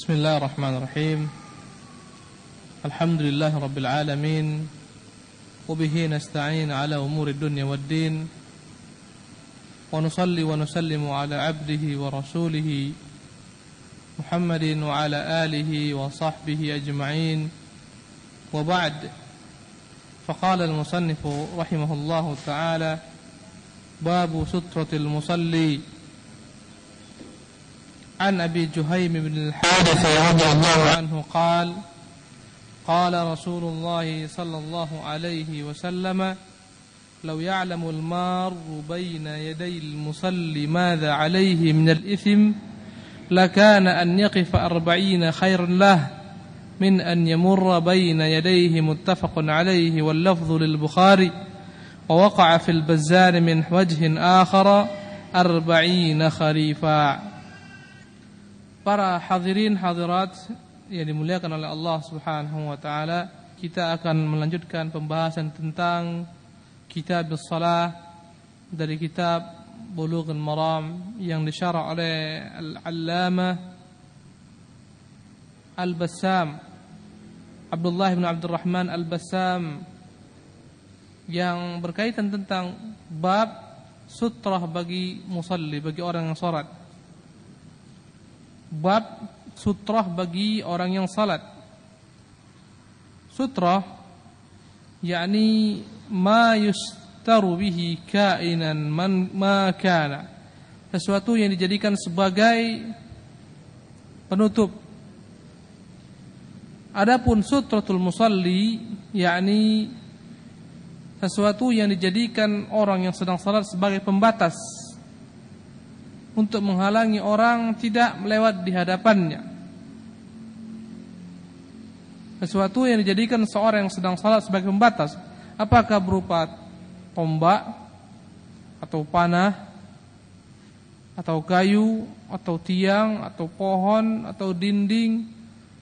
بسم الله الرحمن الرحيم الحمد لله رب العالمين وبه نستعين على أمور الدنيا والدين ونصلي ونسلم على عبده ورسوله محمد وعلى آله وصحبه أجمعين وبعد فقال المصنف رحمه الله تعالى باب سترة المصلي عن أبي جهيم بن الحارث رضي الله عنه قال قال رسول الله صلى الله عليه وسلم لو يعلم المار بين يدي المصلي ماذا عليه من الإثم لكان أن يقف أربعين خيرا له من أن يمر بين يديه متفق عليه واللفظ للبخاري ووقع في البزار من وجه آخر أربعين خريفا Para hadirin hadirat yang dimuliakan oleh Allah Subhanahu wa taala, kita akan melanjutkan pembahasan tentang kitab salah dari kitab Bulughul Maram yang disyarah oleh Al-Allamah Al-Bassam Abdullah bin Abdul Rahman Al-Bassam yang berkaitan tentang bab sutrah bagi musalli bagi orang yang salat bab sutroh bagi orang yang salat. Sutroh yakni ma yustaru kainan man ma kana. Sesuatu yang dijadikan sebagai penutup. Adapun sutratul musalli yakni sesuatu yang dijadikan orang yang sedang salat sebagai pembatas untuk menghalangi orang tidak melewat di hadapannya. Sesuatu yang dijadikan seorang yang sedang salat sebagai pembatas, apakah berupa tombak atau panah atau kayu atau tiang atau pohon atau dinding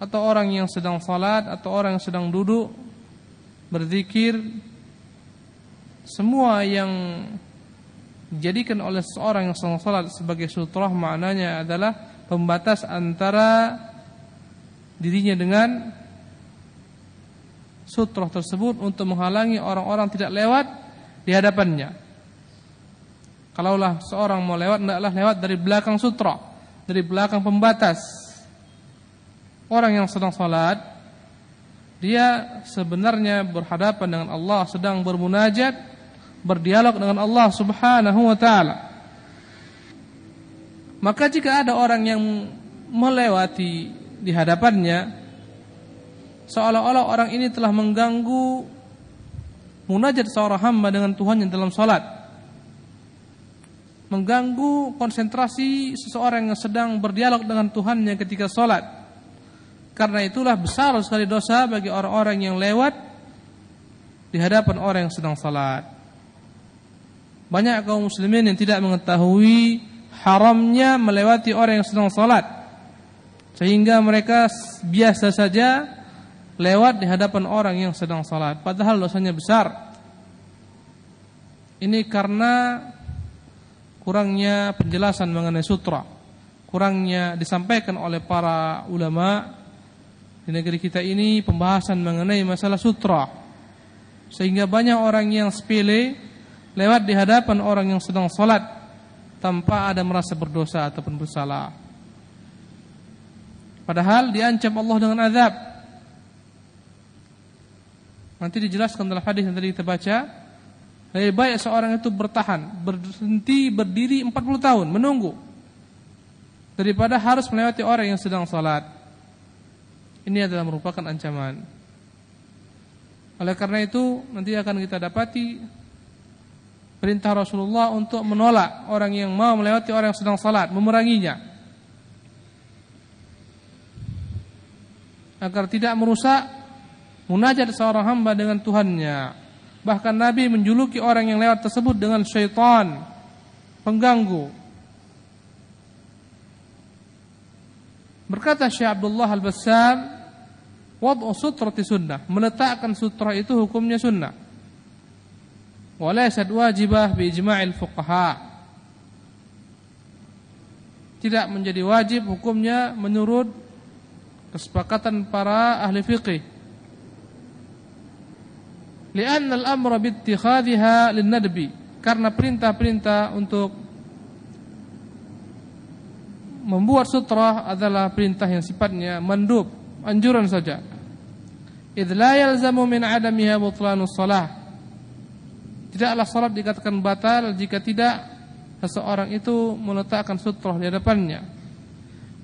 atau orang yang sedang salat atau orang yang sedang duduk berzikir semua yang dijadikan oleh seorang yang sedang salat sebagai sutrah maknanya adalah pembatas antara dirinya dengan sutrah tersebut untuk menghalangi orang-orang tidak lewat di hadapannya. Kalaulah seorang mau lewat, hendaklah lewat dari belakang sutroh, dari belakang pembatas. Orang yang sedang salat dia sebenarnya berhadapan dengan Allah sedang bermunajat berdialog dengan Allah Subhanahu wa taala. Maka jika ada orang yang melewati di hadapannya seolah-olah orang ini telah mengganggu munajat seorang hamba dengan Tuhan yang dalam salat. Mengganggu konsentrasi seseorang yang sedang berdialog dengan Tuhan Tuhannya ketika salat. Karena itulah besar sekali dosa bagi orang-orang yang lewat di hadapan orang yang sedang salat. Banyak kaum muslimin yang tidak mengetahui haramnya melewati orang yang sedang salat. Sehingga mereka biasa saja lewat di hadapan orang yang sedang salat padahal dosanya besar. Ini karena kurangnya penjelasan mengenai sutra, kurangnya disampaikan oleh para ulama di negeri kita ini pembahasan mengenai masalah sutra. Sehingga banyak orang yang sepele lewat di hadapan orang yang sedang sholat tanpa ada merasa berdosa ataupun bersalah. Padahal diancam Allah dengan azab. Nanti dijelaskan dalam hadis yang tadi kita baca. Lebih baik seorang itu bertahan, berhenti berdiri 40 tahun, menunggu. Daripada harus melewati orang yang sedang sholat. Ini adalah merupakan ancaman. Oleh karena itu, nanti akan kita dapati perintah Rasulullah untuk menolak orang yang mau melewati orang yang sedang salat, memeranginya. Agar tidak merusak munajat seorang hamba dengan Tuhannya. Bahkan Nabi menjuluki orang yang lewat tersebut dengan syaitan, pengganggu. Berkata Syekh Abdullah Al-Bassam, "Wad'u sutrati sunnah." Meletakkan sutra itu hukumnya sunnah walaysat wajibah bi ijma'il fuqaha. Tidak menjadi wajib hukumnya menurut kesepakatan para ahli fiqih. Lianna al-amra bi Karena perintah-perintah untuk membuat sutra adalah perintah yang sifatnya mandub, anjuran saja. Idh la yalzamu min adamiha butlanus salah Tidaklah salat dikatakan batal jika tidak seseorang itu meletakkan sutrah di hadapannya.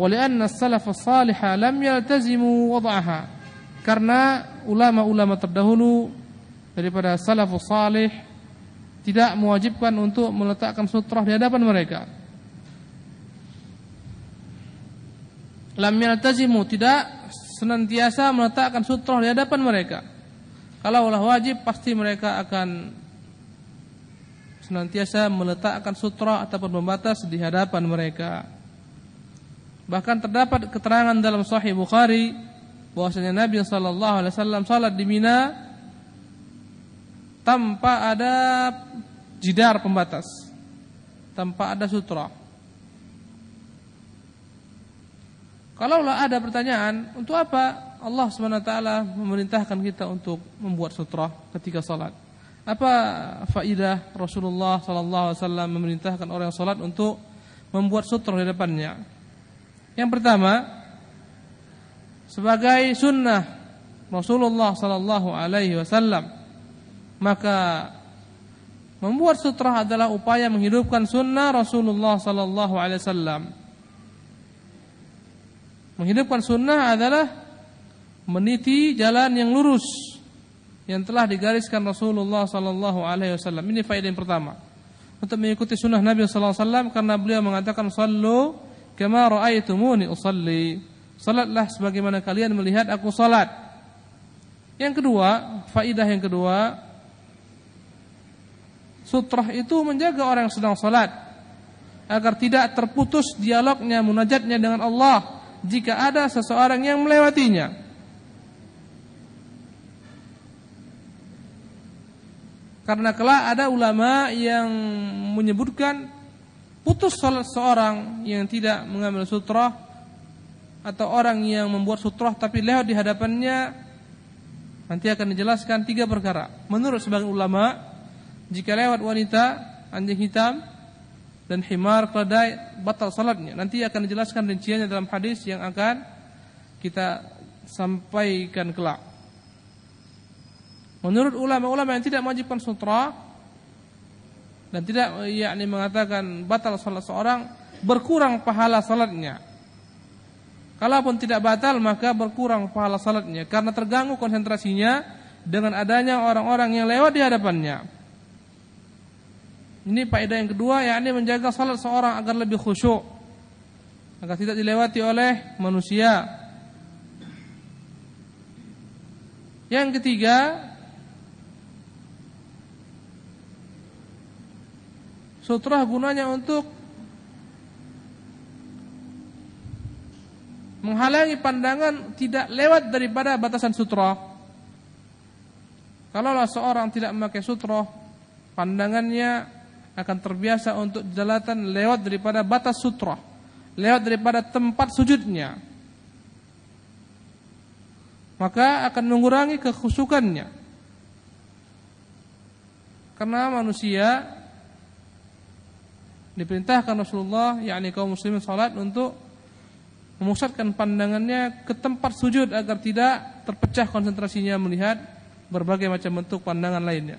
Walianna salaf salih lam yaltazimu wad'aha. Karena ulama-ulama terdahulu daripada salafus salih tidak mewajibkan untuk meletakkan sutrah di hadapan mereka. Lam yaltazimu tidak senantiasa meletakkan sutrah di hadapan mereka. Kalaulah wajib pasti mereka akan senantiasa meletakkan sutra ataupun pembatas di hadapan mereka. Bahkan terdapat keterangan dalam Sahih Bukhari bahwasanya Nabi Shallallahu Alaihi Wasallam salat di Mina tanpa ada jidar pembatas, tanpa ada sutra. Kalaulah ada pertanyaan, untuk apa Allah Subhanahu memerintahkan kita untuk membuat sutra ketika salat? Apa faidah Rasulullah sallallahu alaihi wasallam memerintahkan orang yang untuk membuat sutra di depannya? Yang pertama, sebagai sunnah Rasulullah sallallahu alaihi wasallam maka membuat sutra adalah upaya menghidupkan sunnah Rasulullah sallallahu alaihi wasallam. Menghidupkan sunnah adalah meniti jalan yang lurus yang telah digariskan Rasulullah sallallahu alaihi wasallam. Ini faedah yang pertama. Untuk mengikuti sunnah Nabi sallallahu alaihi wasallam karena beliau mengatakan sallu kama raaitumuni usalli. Salatlah sebagaimana kalian melihat aku salat. Yang kedua, faedah yang kedua, sutrah itu menjaga orang yang sedang salat agar tidak terputus dialognya, munajatnya dengan Allah jika ada seseorang yang melewatinya. Karena kelak ada ulama yang menyebutkan putus salat seorang yang tidak mengambil sutroh atau orang yang membuat sutroh tapi lewat di hadapannya nanti akan dijelaskan tiga perkara. Menurut sebagian ulama, jika lewat wanita, anjing hitam dan himar keledai batal salatnya. Nanti akan dijelaskan rinciannya dalam hadis yang akan kita sampaikan kelak. Menurut ulama-ulama yang tidak mewajibkan sutra dan tidak yakni mengatakan batal salat seorang berkurang pahala salatnya. Kalaupun tidak batal maka berkurang pahala salatnya karena terganggu konsentrasinya dengan adanya orang-orang yang lewat di hadapannya. Ini faedah yang kedua yakni menjaga salat seorang agar lebih khusyuk agar tidak dilewati oleh manusia. Yang ketiga, Sutroh gunanya untuk menghalangi pandangan tidak lewat daripada batasan sutra. Kalau seorang tidak memakai sutra, pandangannya akan terbiasa untuk jelatan lewat daripada batas sutra, lewat daripada tempat sujudnya. Maka akan mengurangi kekhusukannya. Karena manusia diperintahkan Rasulullah yakni kaum muslimin salat untuk memusatkan pandangannya ke tempat sujud agar tidak terpecah konsentrasinya melihat berbagai macam bentuk pandangan lainnya.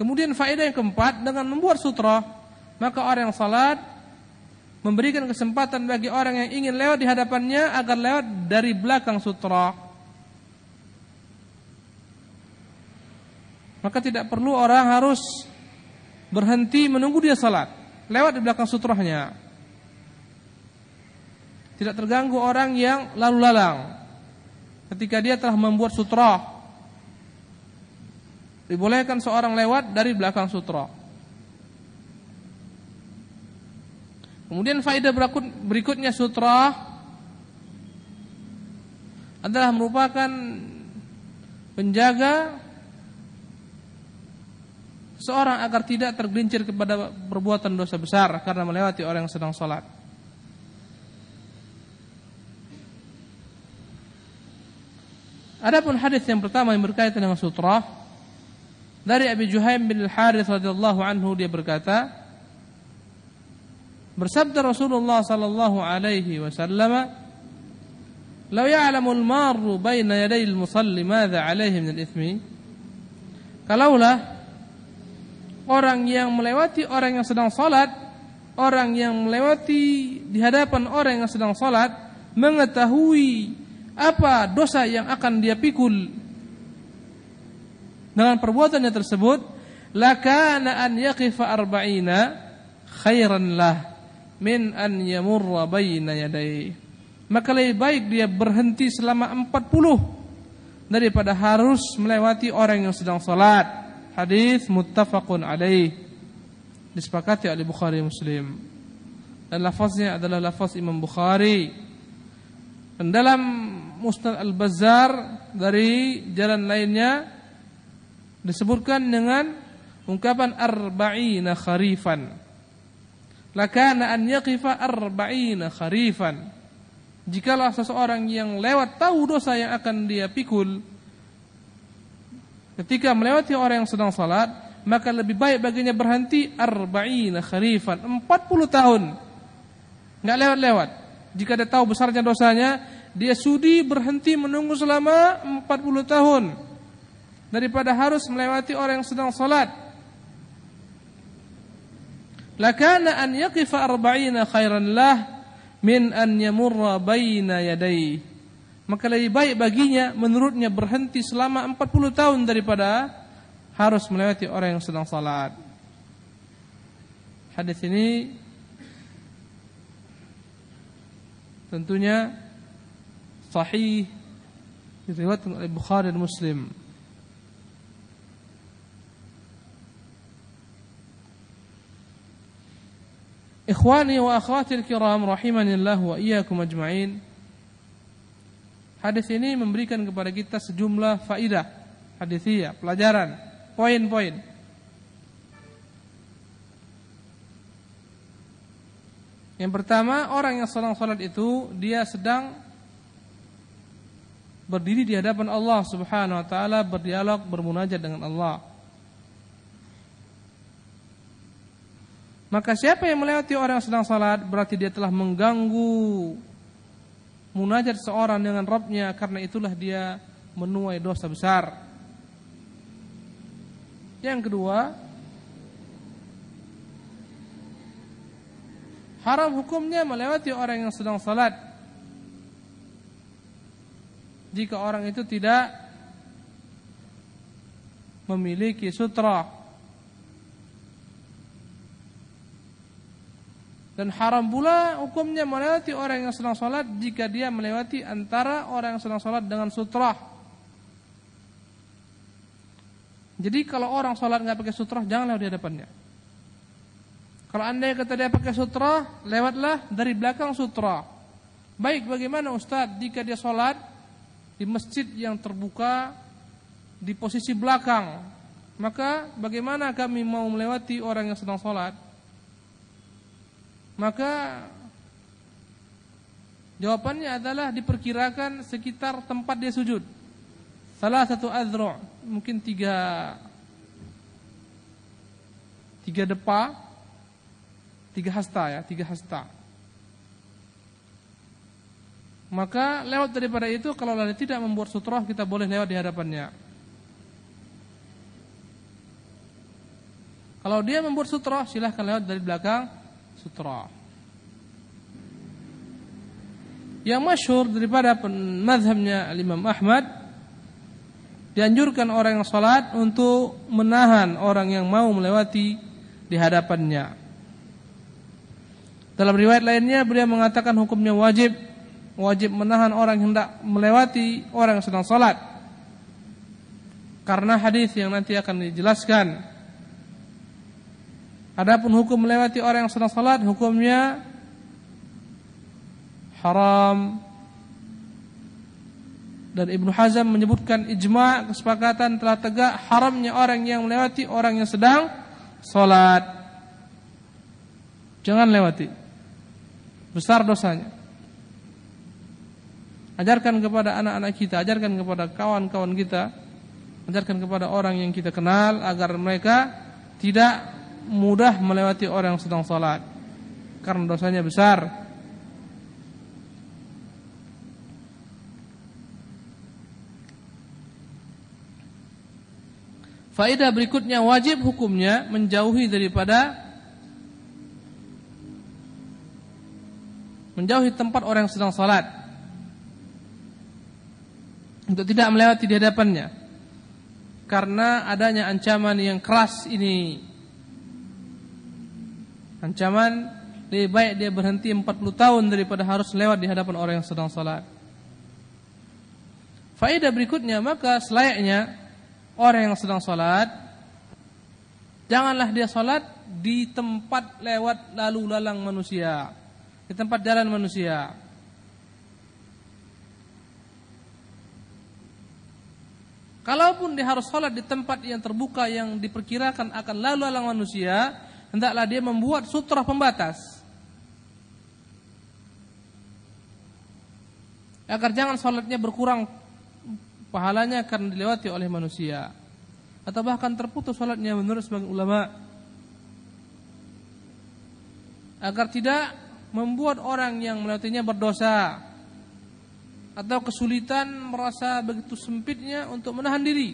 Kemudian faedah yang keempat dengan membuat sutra maka orang yang salat memberikan kesempatan bagi orang yang ingin lewat di hadapannya agar lewat dari belakang sutra. Maka tidak perlu orang harus berhenti menunggu dia salat. Lewat di belakang sutrahnya. Tidak terganggu orang yang lalu lalang. Ketika dia telah membuat sutrah. Dibolehkan seorang lewat dari belakang sutrah. Kemudian faedah berikutnya sutrah adalah merupakan penjaga seorang agar tidak tergelincir kepada perbuatan dosa besar karena melewati orang yang sedang sholat. Adapun hadis yang pertama yang berkaitan dengan sutra dari Abi Juhaim bin Al-Harith radhiyallahu anhu dia berkata bersabda Rasulullah sallallahu alaihi wasallam "Lau ya'lamul marru baina yadayil musalli madza alaihi min al-ithmi" Kalaulah orang yang melewati orang yang sedang salat, orang yang melewati di hadapan orang yang sedang salat mengetahui apa dosa yang akan dia pikul dengan perbuatannya tersebut lakana an yaqifa arba'ina khairan lah min an yamurra bayna yadai maka lebih baik dia berhenti selama 40 daripada harus melewati orang yang sedang salat Hadis muttafaqun alaih. Disepakati oleh Bukhari Muslim. Dan lafaznya adalah lafaz Imam Bukhari. Dan dalam Musnad Al-Bazzar dari jalan lainnya disebutkan dengan ungkapan arba'ina kharifan. Lakana an yaqifa arba'ina kharifan. jikalau seseorang yang lewat tahu dosa yang akan dia pikul Ketika melewati orang yang sedang salat, maka lebih baik baginya berhenti arba'ina kharifan, 40 tahun. Enggak lewat-lewat. Jika dia tahu besarnya dosanya, dia sudi berhenti menunggu selama 40 tahun daripada harus melewati orang yang sedang salat. Lakana an yaqifa arba'ina khairan lah min an yamurra baina yadayhi maka lebih baik baginya menurutnya berhenti selama 40 tahun daripada harus melewati orang yang sedang salat. Hadis ini tentunya sahih diriwayatkan oleh Bukhari dan Muslim. Ikhwani wa akhwati al-kiram rahimanillah wa iyyakum ajma'in. Hadis ini memberikan kepada kita sejumlah faidah hadisnya, pelajaran, poin-poin. Yang pertama, orang yang sedang salat itu dia sedang berdiri di hadapan Allah Subhanahu wa taala, berdialog, bermunajat dengan Allah. Maka siapa yang melewati orang yang sedang salat berarti dia telah mengganggu munajat seorang dengan Rabbnya karena itulah dia menuai dosa besar. Yang kedua, haram hukumnya melewati orang yang sedang salat. Jika orang itu tidak memiliki sutra Dan haram pula hukumnya melewati orang yang sedang sholat jika dia melewati antara orang yang sedang sholat dengan sutra. Jadi kalau orang sholat nggak pakai sutra jangan lewat di hadapannya. Kalau anda yang kata dia pakai sutra, lewatlah dari belakang sutra. Baik, bagaimana Ustadz jika dia sholat di masjid yang terbuka di posisi belakang? Maka bagaimana kami mau melewati orang yang sedang sholat? Maka jawabannya adalah diperkirakan sekitar tempat dia sujud. Salah satu azro, mungkin tiga tiga depa, tiga hasta ya, tiga hasta. Maka lewat daripada itu kalau lari tidak membuat sutroh kita boleh lewat di hadapannya. Kalau dia membuat sutroh silahkan lewat dari belakang sutra. Yang masyhur daripada mazhabnya Imam Ahmad dianjurkan orang yang salat untuk menahan orang yang mau melewati di hadapannya. Dalam riwayat lainnya beliau mengatakan hukumnya wajib wajib menahan orang yang hendak melewati orang yang sedang salat. Karena hadis yang nanti akan dijelaskan Adapun hukum melewati orang yang sedang salat hukumnya haram. Dan Ibnu Hazm menyebutkan ijma kesepakatan telah tegak haramnya orang yang melewati orang yang sedang salat. Jangan lewati. Besar dosanya. Ajarkan kepada anak-anak kita, ajarkan kepada kawan-kawan kita, ajarkan kepada orang yang kita kenal agar mereka tidak mudah melewati orang yang sedang sholat karena dosanya besar. Faedah berikutnya wajib hukumnya menjauhi daripada menjauhi tempat orang yang sedang sholat untuk tidak melewati di hadapannya karena adanya ancaman yang keras ini Ancaman lebih baik dia berhenti 40 tahun daripada harus lewat di hadapan orang yang sedang salat. Faedah berikutnya maka selayaknya orang yang sedang salat janganlah dia salat di tempat lewat lalu lalang manusia, di tempat jalan manusia. Kalaupun dia harus sholat di tempat yang terbuka yang diperkirakan akan lalu lalang manusia, hendaklah dia membuat sutra pembatas. Agar jangan sholatnya berkurang pahalanya karena dilewati oleh manusia. Atau bahkan terputus sholatnya menurut sebagian ulama. Agar tidak membuat orang yang melewatinya berdosa. Atau kesulitan merasa begitu sempitnya untuk menahan diri.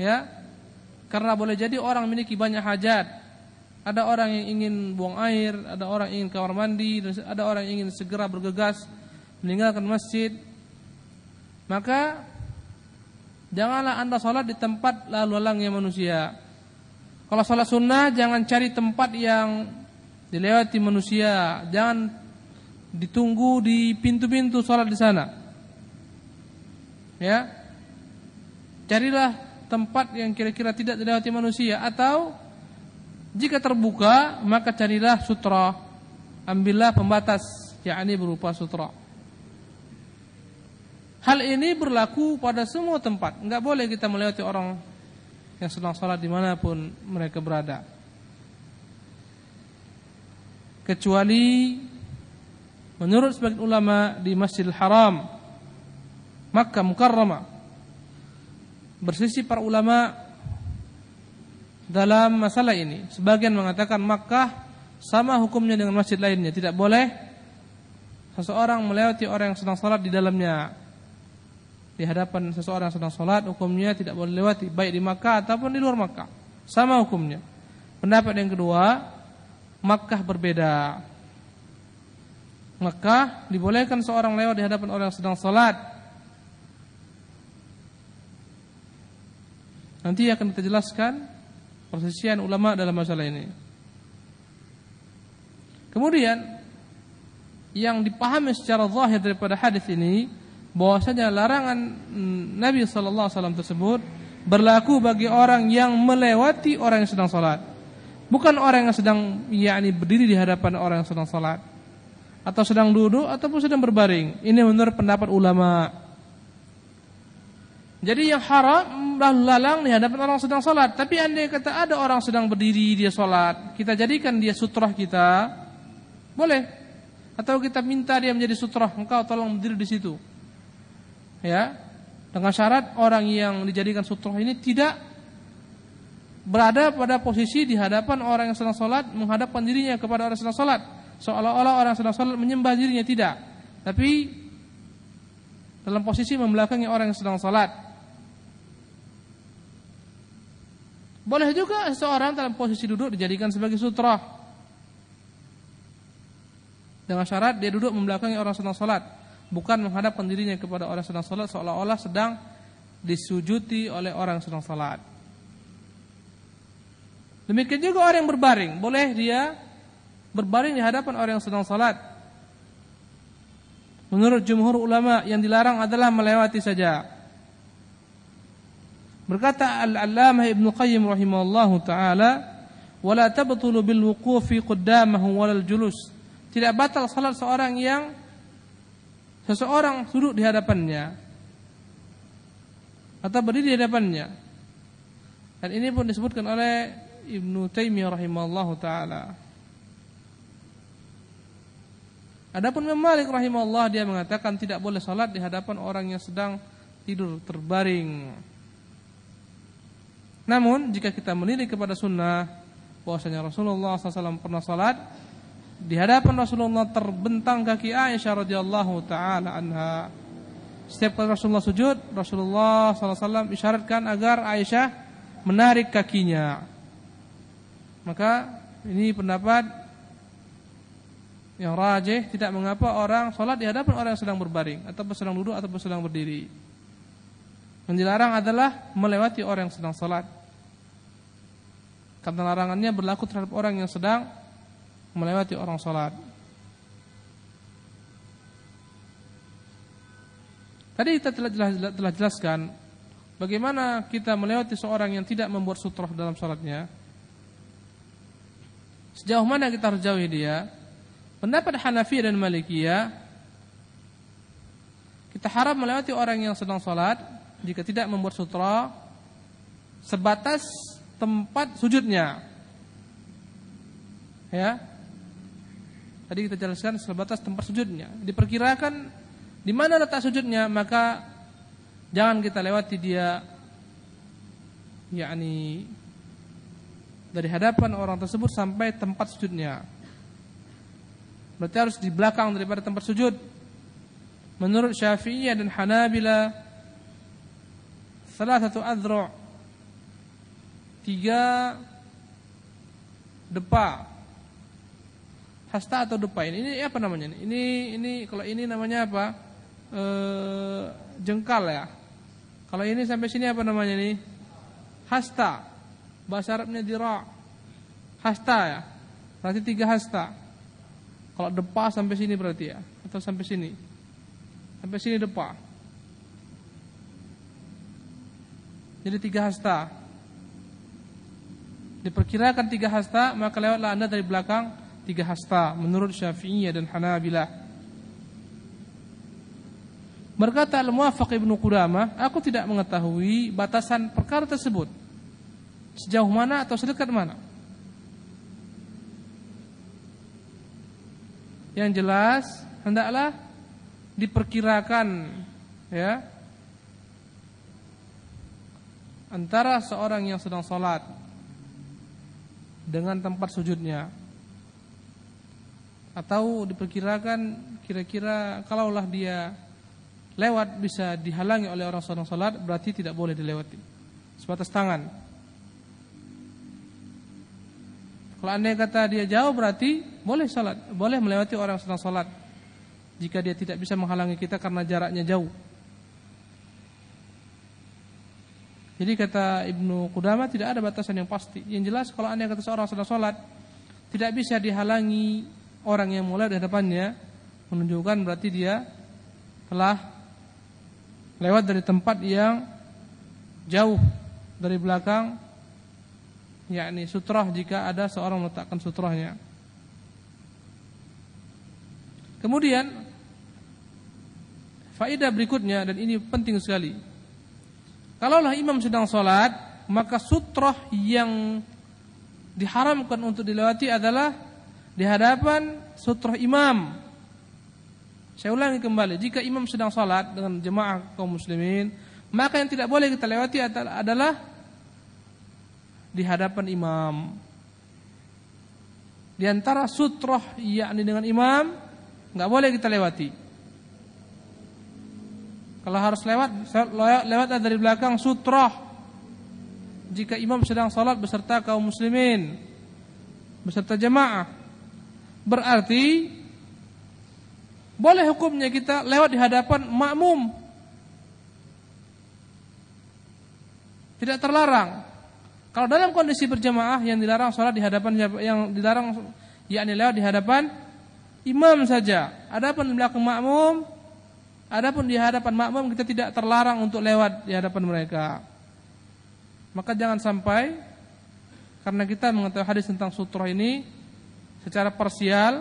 Ya, karena boleh jadi orang memiliki banyak hajat. Ada orang yang ingin buang air, ada orang yang ingin kamar mandi, ada orang yang ingin segera bergegas meninggalkan masjid. Maka janganlah anda sholat di tempat lalu lalangnya manusia. Kalau sholat sunnah jangan cari tempat yang dilewati manusia. Jangan ditunggu di pintu-pintu sholat di sana. Ya, carilah tempat yang kira-kira tidak dilewati manusia atau jika terbuka maka carilah sutra ambillah pembatas yakni berupa sutra hal ini berlaku pada semua tempat nggak boleh kita melewati orang yang sedang sholat dimanapun mereka berada kecuali menurut sebagian ulama di Masjidil Haram Makkah Mukarramah Bersisi para ulama dalam masalah ini. Sebagian mengatakan Makkah sama hukumnya dengan masjid lainnya, tidak boleh seseorang melewati orang yang sedang sholat di dalamnya. Di hadapan seseorang yang sedang sholat, hukumnya tidak boleh lewati, baik di Makkah ataupun di luar Makkah. Sama hukumnya. Pendapat yang kedua, Makkah berbeda. Makkah dibolehkan seorang lewat di hadapan orang yang sedang sholat Nanti akan kita jelaskan persisian ulama dalam masalah ini. Kemudian yang dipahami secara zahir daripada hadis ini bahwasanya larangan Nabi sallallahu alaihi wasallam tersebut berlaku bagi orang yang melewati orang yang sedang salat. Bukan orang yang sedang yakni berdiri di hadapan orang yang sedang salat atau sedang duduk ataupun sedang berbaring. Ini menurut pendapat ulama. Jadi yang haram lalang di hadapan orang sedang solat, Tapi andai kata ada orang sedang berdiri dia solat, kita jadikan dia sutrah kita, boleh. Atau kita minta dia menjadi sutrah, engkau tolong berdiri di situ. Ya, dengan syarat orang yang dijadikan sutrah ini tidak berada pada posisi di hadapan orang yang sedang solat menghadapkan dirinya kepada orang yang sedang solat, seolah-olah orang sedang salat menyembah dirinya tidak tapi dalam posisi membelakangi orang yang sedang solat. Boleh juga seorang dalam posisi duduk dijadikan sebagai sutra. Dengan syarat dia duduk membelakangi orang sedang salat, Bukan menghadapkan dirinya kepada orang sedang salat seolah-olah sedang disujuti oleh orang sedang salat. Demikian juga orang yang berbaring. Boleh dia berbaring di hadapan orang yang sedang salat. Menurut jumhur ulama yang dilarang adalah melewati saja. Berkata Al-Allamah Ibn Qayyim rahimahullahu taala, "Wala tabtulu bil wuqufi qaddamahu walal julus." Tidak batal salat seorang yang seseorang duduk di hadapannya atau berdiri di hadapannya. Dan ini pun disebutkan oleh Ibnu Taimiyah rahimahullahu taala. Adapun Imam Malik rahimahullah dia mengatakan tidak boleh salat di hadapan orang yang sedang tidur terbaring. Namun jika kita melirik kepada sunnah bahwasanya Rasulullah SAW pernah salat di hadapan Rasulullah terbentang kaki Aisyah radhiyallahu taala anha. Setiap kali Rasulullah sujud, Rasulullah SAW isyaratkan agar Aisyah menarik kakinya. Maka ini pendapat yang rajih tidak mengapa orang sholat di hadapan orang yang sedang berbaring atau sedang duduk atau sedang berdiri. Yang dilarang adalah melewati orang yang sedang sholat. Karena larangannya berlaku terhadap orang yang sedang melewati orang sholat. Tadi kita telah, telah, telah jelaskan bagaimana kita melewati seorang yang tidak membuat sutroh dalam sholatnya. Sejauh mana kita harus jauhi dia? Pendapat Hanafi dan Malikiyah kita harap melewati orang yang sedang sholat jika tidak membuat sutra sebatas tempat sujudnya. Ya. Tadi kita jelaskan sebatas tempat sujudnya. Diperkirakan di mana letak sujudnya, maka jangan kita lewati dia yakni dari hadapan orang tersebut sampai tempat sujudnya. Berarti harus di belakang daripada tempat sujud. Menurut Syafi'iyah dan Hanabila satu adro Tiga Depa Hasta atau depa ini, ini apa namanya? Ini ini kalau ini namanya apa? E, jengkal ya. Kalau ini sampai sini apa namanya ini Hasta. Bahasa Arabnya dira. Hasta ya. Berarti tiga hasta. Kalau depa sampai sini berarti ya, atau sampai sini. Sampai sini depa. Jadi tiga hasta. Diperkirakan tiga hasta, maka lewatlah anda dari belakang tiga hasta menurut Syafi'iyah dan Hanabilah. Berkata Al-Muwafaq Ibn Qudamah, aku tidak mengetahui batasan perkara tersebut. Sejauh mana atau sedekat mana? Yang jelas, hendaklah diperkirakan ya antara seorang yang sedang sholat dengan tempat sujudnya atau diperkirakan kira-kira kalaulah dia lewat bisa dihalangi oleh orang sedang sholat berarti tidak boleh dilewati sebatas tangan kalau anda kata dia jauh berarti boleh sholat boleh melewati orang sedang sholat jika dia tidak bisa menghalangi kita karena jaraknya jauh Jadi kata Ibnu Qudamah tidak ada batasan yang pasti. Yang jelas kalau anda kata seorang sedang sholat tidak bisa dihalangi orang yang mulai di hadapannya menunjukkan berarti dia telah lewat dari tempat yang jauh dari belakang yakni sutrah jika ada seorang meletakkan sutrahnya. Kemudian faedah berikutnya dan ini penting sekali Kalaulah imam sedang sholat, maka sutroh yang diharamkan untuk dilewati adalah di hadapan sutroh imam. Saya ulangi kembali, jika imam sedang sholat dengan jemaah kaum muslimin, maka yang tidak boleh kita lewati adalah di hadapan imam. Di antara sutroh yakni dengan imam, nggak boleh kita lewati. Kalau harus lewat, lewat dari belakang sutroh. Jika imam sedang salat beserta kaum muslimin, beserta jemaah, berarti boleh hukumnya kita lewat di hadapan makmum. Tidak terlarang. Kalau dalam kondisi berjemaah yang dilarang salat di hadapan yang dilarang yakni lewat di hadapan imam saja. Adapun di belakang makmum Adapun di hadapan makmum kita tidak terlarang untuk lewat di hadapan mereka. Maka jangan sampai karena kita mengetahui hadis tentang sutra ini secara parsial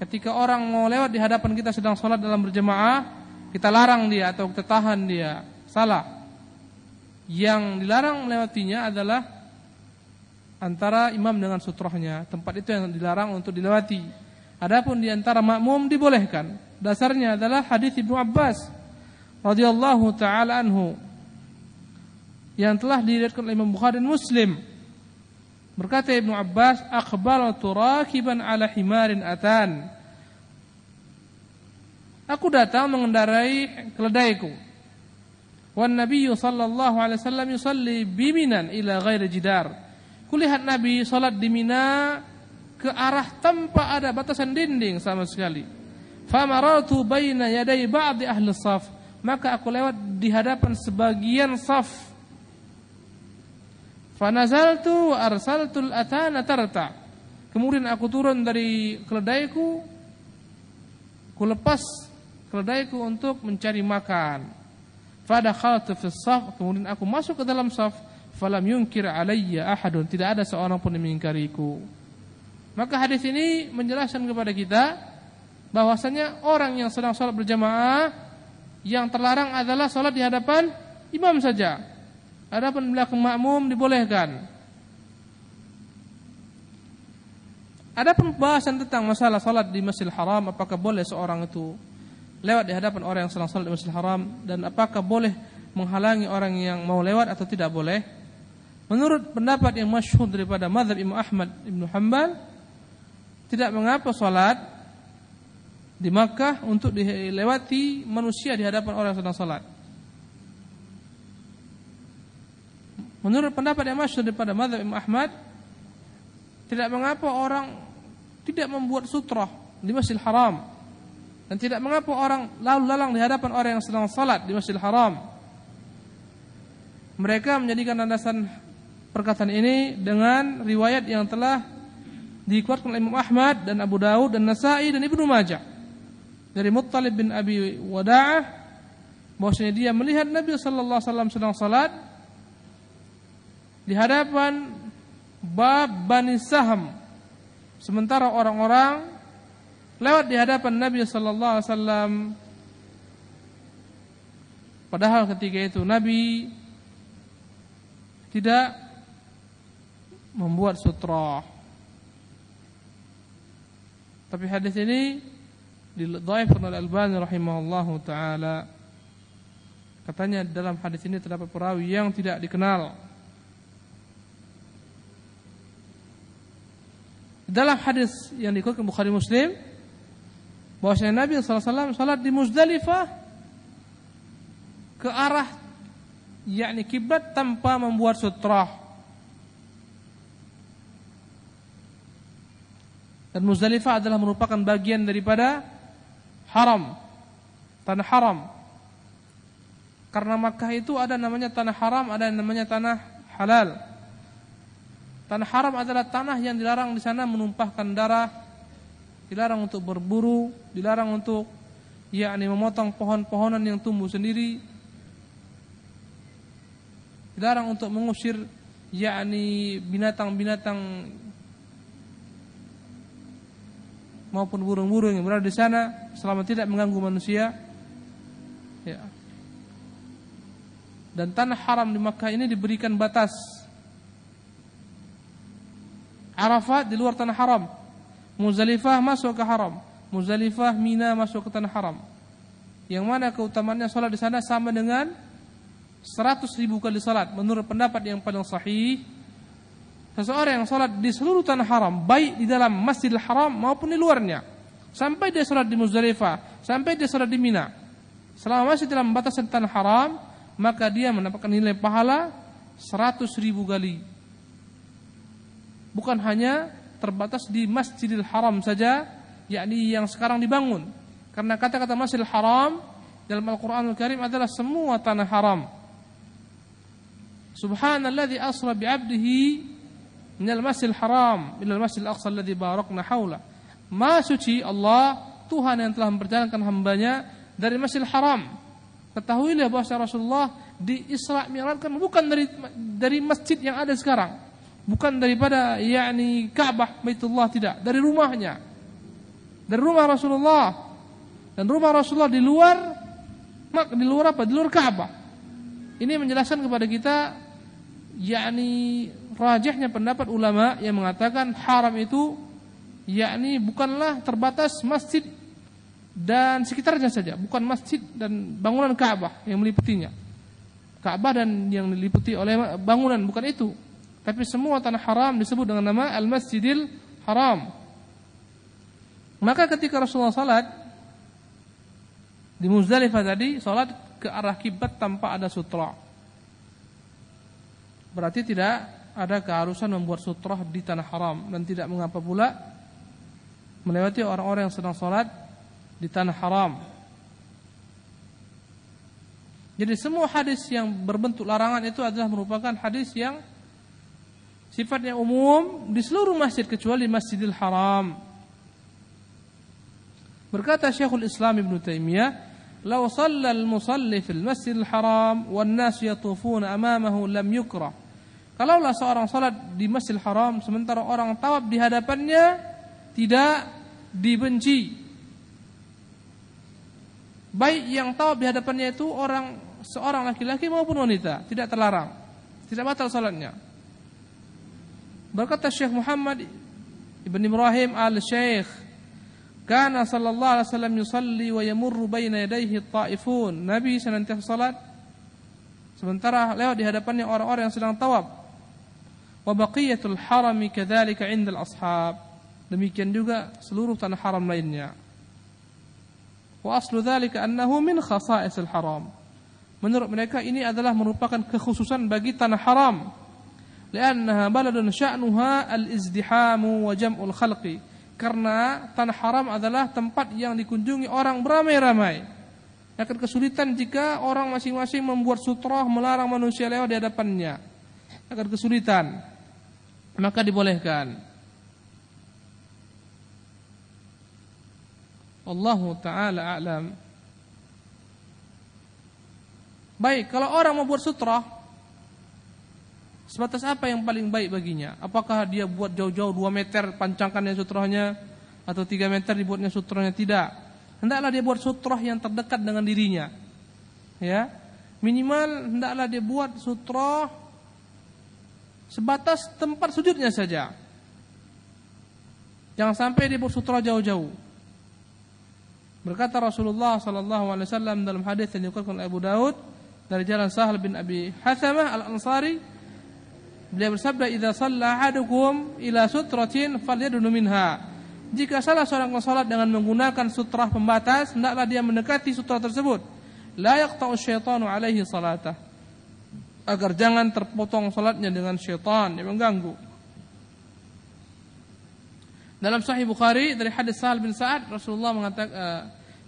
ketika orang mau lewat di hadapan kita sedang sholat dalam berjemaah kita larang dia atau kita tahan dia salah yang dilarang melewatinya adalah antara imam dengan sutrohnya tempat itu yang dilarang untuk dilewati adapun di antara makmum dibolehkan Dasarnya adalah hadis Ibnu Abbas radhiyallahu taala anhu yang telah diriwayatkan oleh Imam Bukhari dan Muslim. Berkata Ibnu Abbas, "Aqbaltu rakiban ala himarin atan." Aku datang mengendarai keledaiku. Wan Nabi sallallahu alaihi wasallam yusalli biminan ila ghairi jidar. Kulihat Nabi salat di Mina ke arah tanpa ada batasan dinding sama sekali. Famaratu baina yaday ba'di ahli saf. Maka aku lewat di hadapan sebagian saf. Fanazaltu al atana tarta. Kemudian aku turun dari keledaiku. Ku lepas keledaiku untuk mencari makan. Fadakhaltu fi saf, kemudian aku masuk ke dalam saf. Falam yunkir alayya ahadun. Tidak ada seorang pun yang mengingkariku. Maka hadis ini menjelaskan kepada kita bahwasanya orang yang sedang sholat berjamaah yang terlarang adalah sholat di hadapan imam saja. Adapun belakang makmum dibolehkan. Ada pembahasan tentang masalah sholat di Masjidil Haram apakah boleh seorang itu lewat di hadapan orang yang sedang sholat di Masjidil Haram dan apakah boleh menghalangi orang yang mau lewat atau tidak boleh? Menurut pendapat yang masyhur daripada Madzhab Imam Ahmad Ibn Hanbal Tidak mengapa sholat di Makkah untuk dilewati manusia di hadapan orang yang sedang salat. Menurut pendapat yang masyhur daripada Madhab Imam Ahmad, tidak mengapa orang tidak membuat sutra di masjid Haram dan tidak mengapa orang lalu lalang di hadapan orang yang sedang salat di masjid Haram. Mereka menjadikan landasan perkataan ini dengan riwayat yang telah dikuatkan oleh Imam Ahmad dan Abu Daud dan Nasai dan Ibnu Majah dari Muttalib bin Abi Wada'ah bahwasanya dia melihat Nabi sallallahu alaihi wasallam sedang salat di hadapan bab Bani Saham sementara orang-orang lewat di hadapan Nabi sallallahu alaihi wasallam padahal ketika itu Nabi tidak membuat sutra tapi hadis ini Didaifkan oleh Albani rahimahullahu taala. Katanya dalam hadis ini terdapat perawi yang tidak dikenal. Dalam hadis yang dikutip Bukhari Muslim bahwasanya Nabi SAW salat di Muzdalifah ke arah yakni kiblat tanpa membuat sutrah. Dan Muzdalifah adalah merupakan bagian daripada haram. Tanah haram. Karena Makkah itu ada namanya tanah haram, ada namanya tanah halal. Tanah haram adalah tanah yang dilarang di sana menumpahkan darah, dilarang untuk berburu, dilarang untuk yakni memotong pohon-pohonan yang tumbuh sendiri, dilarang untuk mengusir yakni binatang-binatang maupun burung-burung yang berada di sana selama tidak mengganggu manusia. Ya. Dan tanah haram di Makkah ini diberikan batas. Arafat di luar tanah haram. Muzalifah masuk ke haram. Muzalifah, Mina masuk ke tanah haram. Yang mana keutamanya sholat di sana sama dengan 100 ribu kali salat Menurut pendapat yang paling sahih, Seseorang yang sholat di seluruh tanah haram, baik di dalam masjidil haram maupun di luarnya. Sampai dia sholat di Muzdalifah, sampai dia sholat di Mina. Selama masih dalam batasan tanah haram, maka dia mendapatkan nilai pahala 100 ribu kali. Bukan hanya terbatas di Masjidil Haram saja, yakni yang sekarang dibangun. Karena kata-kata Masjidil Haram dalam al quran Al Karim adalah semua tanah haram. Subhanallah di asra bi'abdihi minal masjid haram minal masjidil aqsa alladhi barakna haula ma suci Allah Tuhan yang telah memperjalankan hambanya dari masjidil haram ketahuilah bahwa Rasulullah di Isra kan bukan dari dari masjid yang ada sekarang bukan daripada yakni Ka'bah Baitullah tidak dari rumahnya dari rumah Rasulullah dan rumah Rasulullah di luar mak di luar apa di luar Ka'bah ini menjelaskan kepada kita yakni rajahnya pendapat ulama yang mengatakan haram itu yakni bukanlah terbatas masjid dan sekitarnya saja, bukan masjid dan bangunan Ka'bah yang meliputinya. Ka'bah dan yang diliputi oleh bangunan bukan itu. Tapi semua tanah haram disebut dengan nama Al-Masjidil Haram. Maka ketika Rasulullah salat di Muzdalifah tadi salat ke arah kiblat tanpa ada sutra. Berarti tidak ada keharusan membuat sutroh di tanah haram dan tidak mengapa pula melewati orang-orang yang sedang sholat di tanah haram. Jadi semua hadis yang berbentuk larangan itu adalah merupakan hadis yang sifatnya umum di seluruh masjid kecuali Masjidil Haram. Berkata Syekhul Islam Ibn Taimiyah, لو صلى المصلي في المسجد الحرام والناس يطوفون أمامه لم يكره Kalaulah seorang salat di masjid Haram sementara orang tawaf di hadapannya tidak dibenci. Baik yang tawaf di hadapannya itu orang seorang laki-laki maupun wanita, tidak terlarang. Tidak batal salatnya. Berkata Syekh Muhammad Ibn Ibrahim Al-Syekh Kana sallallahu alaihi wasallam yusalli wa yamurru baina yadayhi taifun. Nabi senantiasa salat sementara lewat di hadapannya orang-orang yang sedang tawaf. Wa baqiyatul harami kadzalika 'indal ashab. Demikian juga seluruh tanah haram lainnya. Wa aslu dzalika annahu min khasa'isil haram. Menurut mereka ini adalah merupakan kekhususan bagi tanah haram. Liannaha baladun sya'nuha al-izdihamu wa jam'ul khalqi. Karena tanah haram adalah tempat yang dikunjungi orang beramai-ramai. Akan kesulitan jika orang masing-masing membuat sutroh melarang manusia lewat di hadapannya. Akan kesulitan. Maka dibolehkan. Allah Ta'ala alam. Baik, kalau orang membuat sutroh Sebatas apa yang paling baik baginya? Apakah dia buat jauh-jauh 2 meter pancangkannya sutrohnya atau 3 meter dibuatnya sutrohnya? Tidak. Hendaklah dia buat sutroh yang terdekat dengan dirinya. Ya. Minimal hendaklah dia buat sutroh sebatas tempat sujudnya saja. Jangan sampai dia buat sutroh jauh-jauh. Berkata Rasulullah sallallahu alaihi wasallam dalam hadis yang diriwayatkan oleh Abu Daud dari jalan Sahal bin Abi Hasamah Al-Ansari Beliau bersabda, "Idza shalla ahadukum ila sutratin falyadnu minha." Jika salah seorang salat dengan menggunakan sutrah pembatas, hendaklah dia mendekati sutrah tersebut. La yaqta'u syaitanu alaihi salatah. Agar jangan terpotong salatnya dengan syaitan yang mengganggu. Dalam Sahih Bukhari dari hadis Sahal bin Sa'ad Rasulullah mengatakan uh,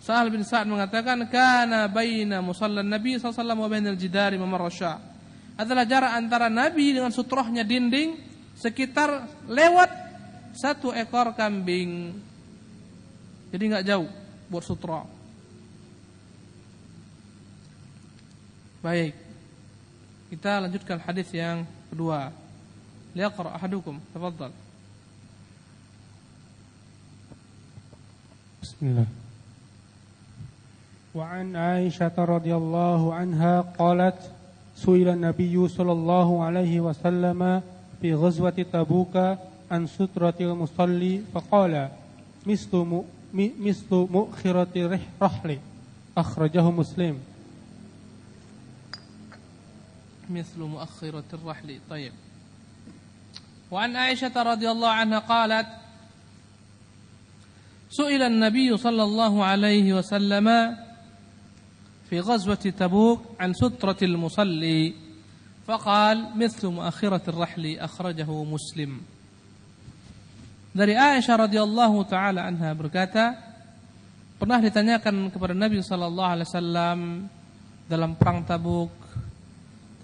Sahal bin Sa'ad mengatakan kana baina musalla Nabi sallallahu alaihi wasallam wa bainal jidari mamarrasya adalah jarak antara Nabi dengan sutrohnya dinding sekitar lewat satu ekor kambing. Jadi nggak jauh buat sutroh. Baik. Kita lanjutkan hadis yang kedua. Liqra ahadukum, tafadhal. Bismillah. Wa an Aisyah radhiyallahu anha qalat سئل النبي صلى الله عليه وسلم في غزوة تبوك عن سترة المصلي فقال مثل مثل مؤخرة رحل أخرجه مسلم مثل مؤخرة الرحل طيب وعن عائشة رضي الله عنها قالت سئل النبي صلى الله عليه وسلم في غزوة تبوك عن سترة المصلي فقال مثل مؤخرة الرحل أخرجه مسلم dari Aisyah radhiyallahu taala anha berkata pernah ditanyakan kepada Nabi sallallahu alaihi wasallam dalam perang Tabuk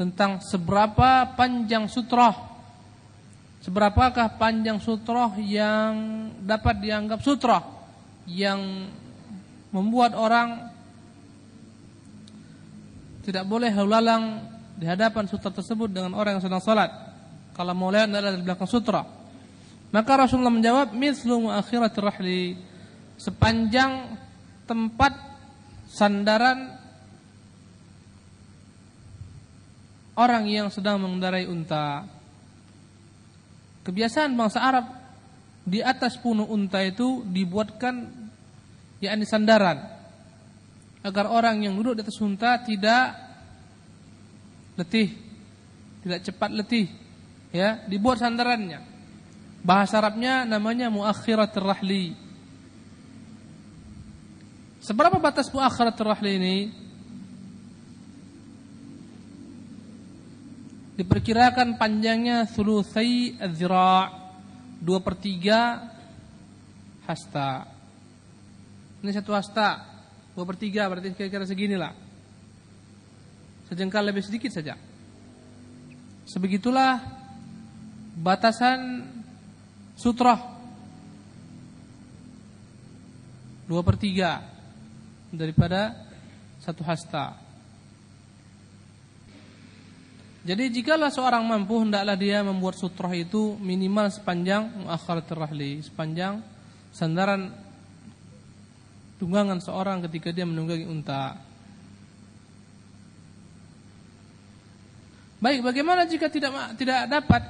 tentang seberapa panjang sutrah seberapakah panjang sutrah yang dapat dianggap sutrah yang membuat orang tidak boleh lalang di hadapan sutra tersebut dengan orang yang sedang salat. Kalau mau lihat adalah di belakang sutra. Maka Rasulullah menjawab, "Mithlu muakhiratir rahli." Sepanjang tempat sandaran orang yang sedang mengendarai unta. Kebiasaan bangsa Arab di atas punu unta itu dibuatkan yakni sandaran agar orang yang duduk di atas unta tidak letih, tidak cepat letih. Ya, dibuat sandarannya. Bahasa Arabnya namanya muakhirat rahli. Seberapa batas muakhirat rahli ini? Diperkirakan panjangnya thulusai adzira' 2 per 3 hasta. Ini satu hasta dua per 3 berarti kira-kira seginilah sejengkal lebih sedikit saja sebegitulah batasan sutroh dua per 3 daripada satu hasta jadi jikalah seorang mampu hendaklah dia membuat sutroh itu minimal sepanjang muakhiratir rahli, sepanjang sandaran tunggangan seorang ketika dia menunggangi unta. Baik, bagaimana jika tidak tidak dapat?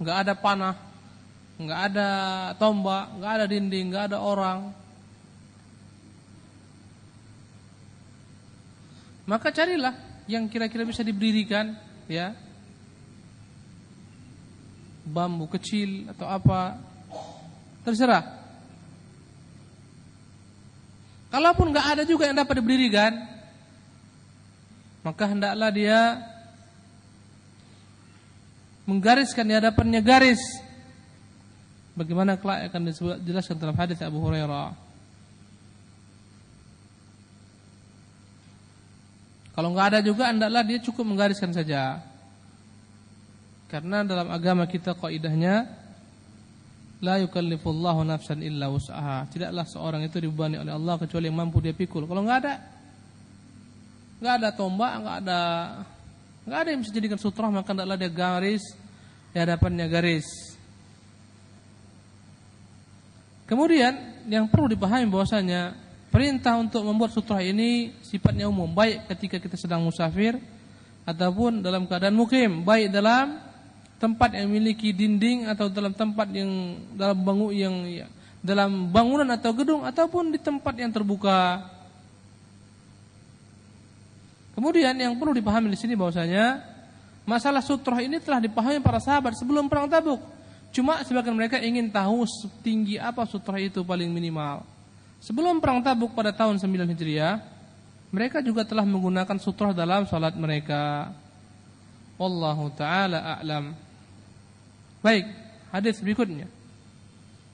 nggak ada panah, nggak ada tombak, nggak ada dinding, nggak ada orang. Maka carilah yang kira-kira bisa diberdirikan, ya. Bambu kecil atau apa? Terserah. Kalaupun nggak ada juga yang dapat diberdirikan, maka hendaklah dia menggariskan di hadapannya garis. Bagaimana kelak akan disebut jelas dalam hadis Abu Hurairah. Kalau nggak ada juga, hendaklah dia cukup menggariskan saja. Karena dalam agama kita kaidahnya La yukallifullahu nafsan illa wus'aha. Tidaklah seorang itu dibebani oleh Allah kecuali yang mampu dia pikul. Kalau nggak ada nggak ada tombak, nggak ada nggak ada yang bisa jadikan sutra, maka tidaklah dia garis di hadapannya garis. Kemudian yang perlu dipahami bahwasanya perintah untuk membuat sutra ini sifatnya umum, baik ketika kita sedang musafir ataupun dalam keadaan mukim, baik dalam tempat yang memiliki dinding atau dalam tempat yang dalam bangun yang ya, dalam bangunan atau gedung ataupun di tempat yang terbuka. Kemudian yang perlu dipahami di sini bahwasanya masalah sutroh ini telah dipahami para sahabat sebelum perang Tabuk. Cuma sebagian mereka ingin tahu setinggi apa sutra itu paling minimal. Sebelum perang Tabuk pada tahun 9 Hijriah, mereka juga telah menggunakan sutra dalam salat mereka. Wallahu taala a'lam. Baik, hadis berikutnya.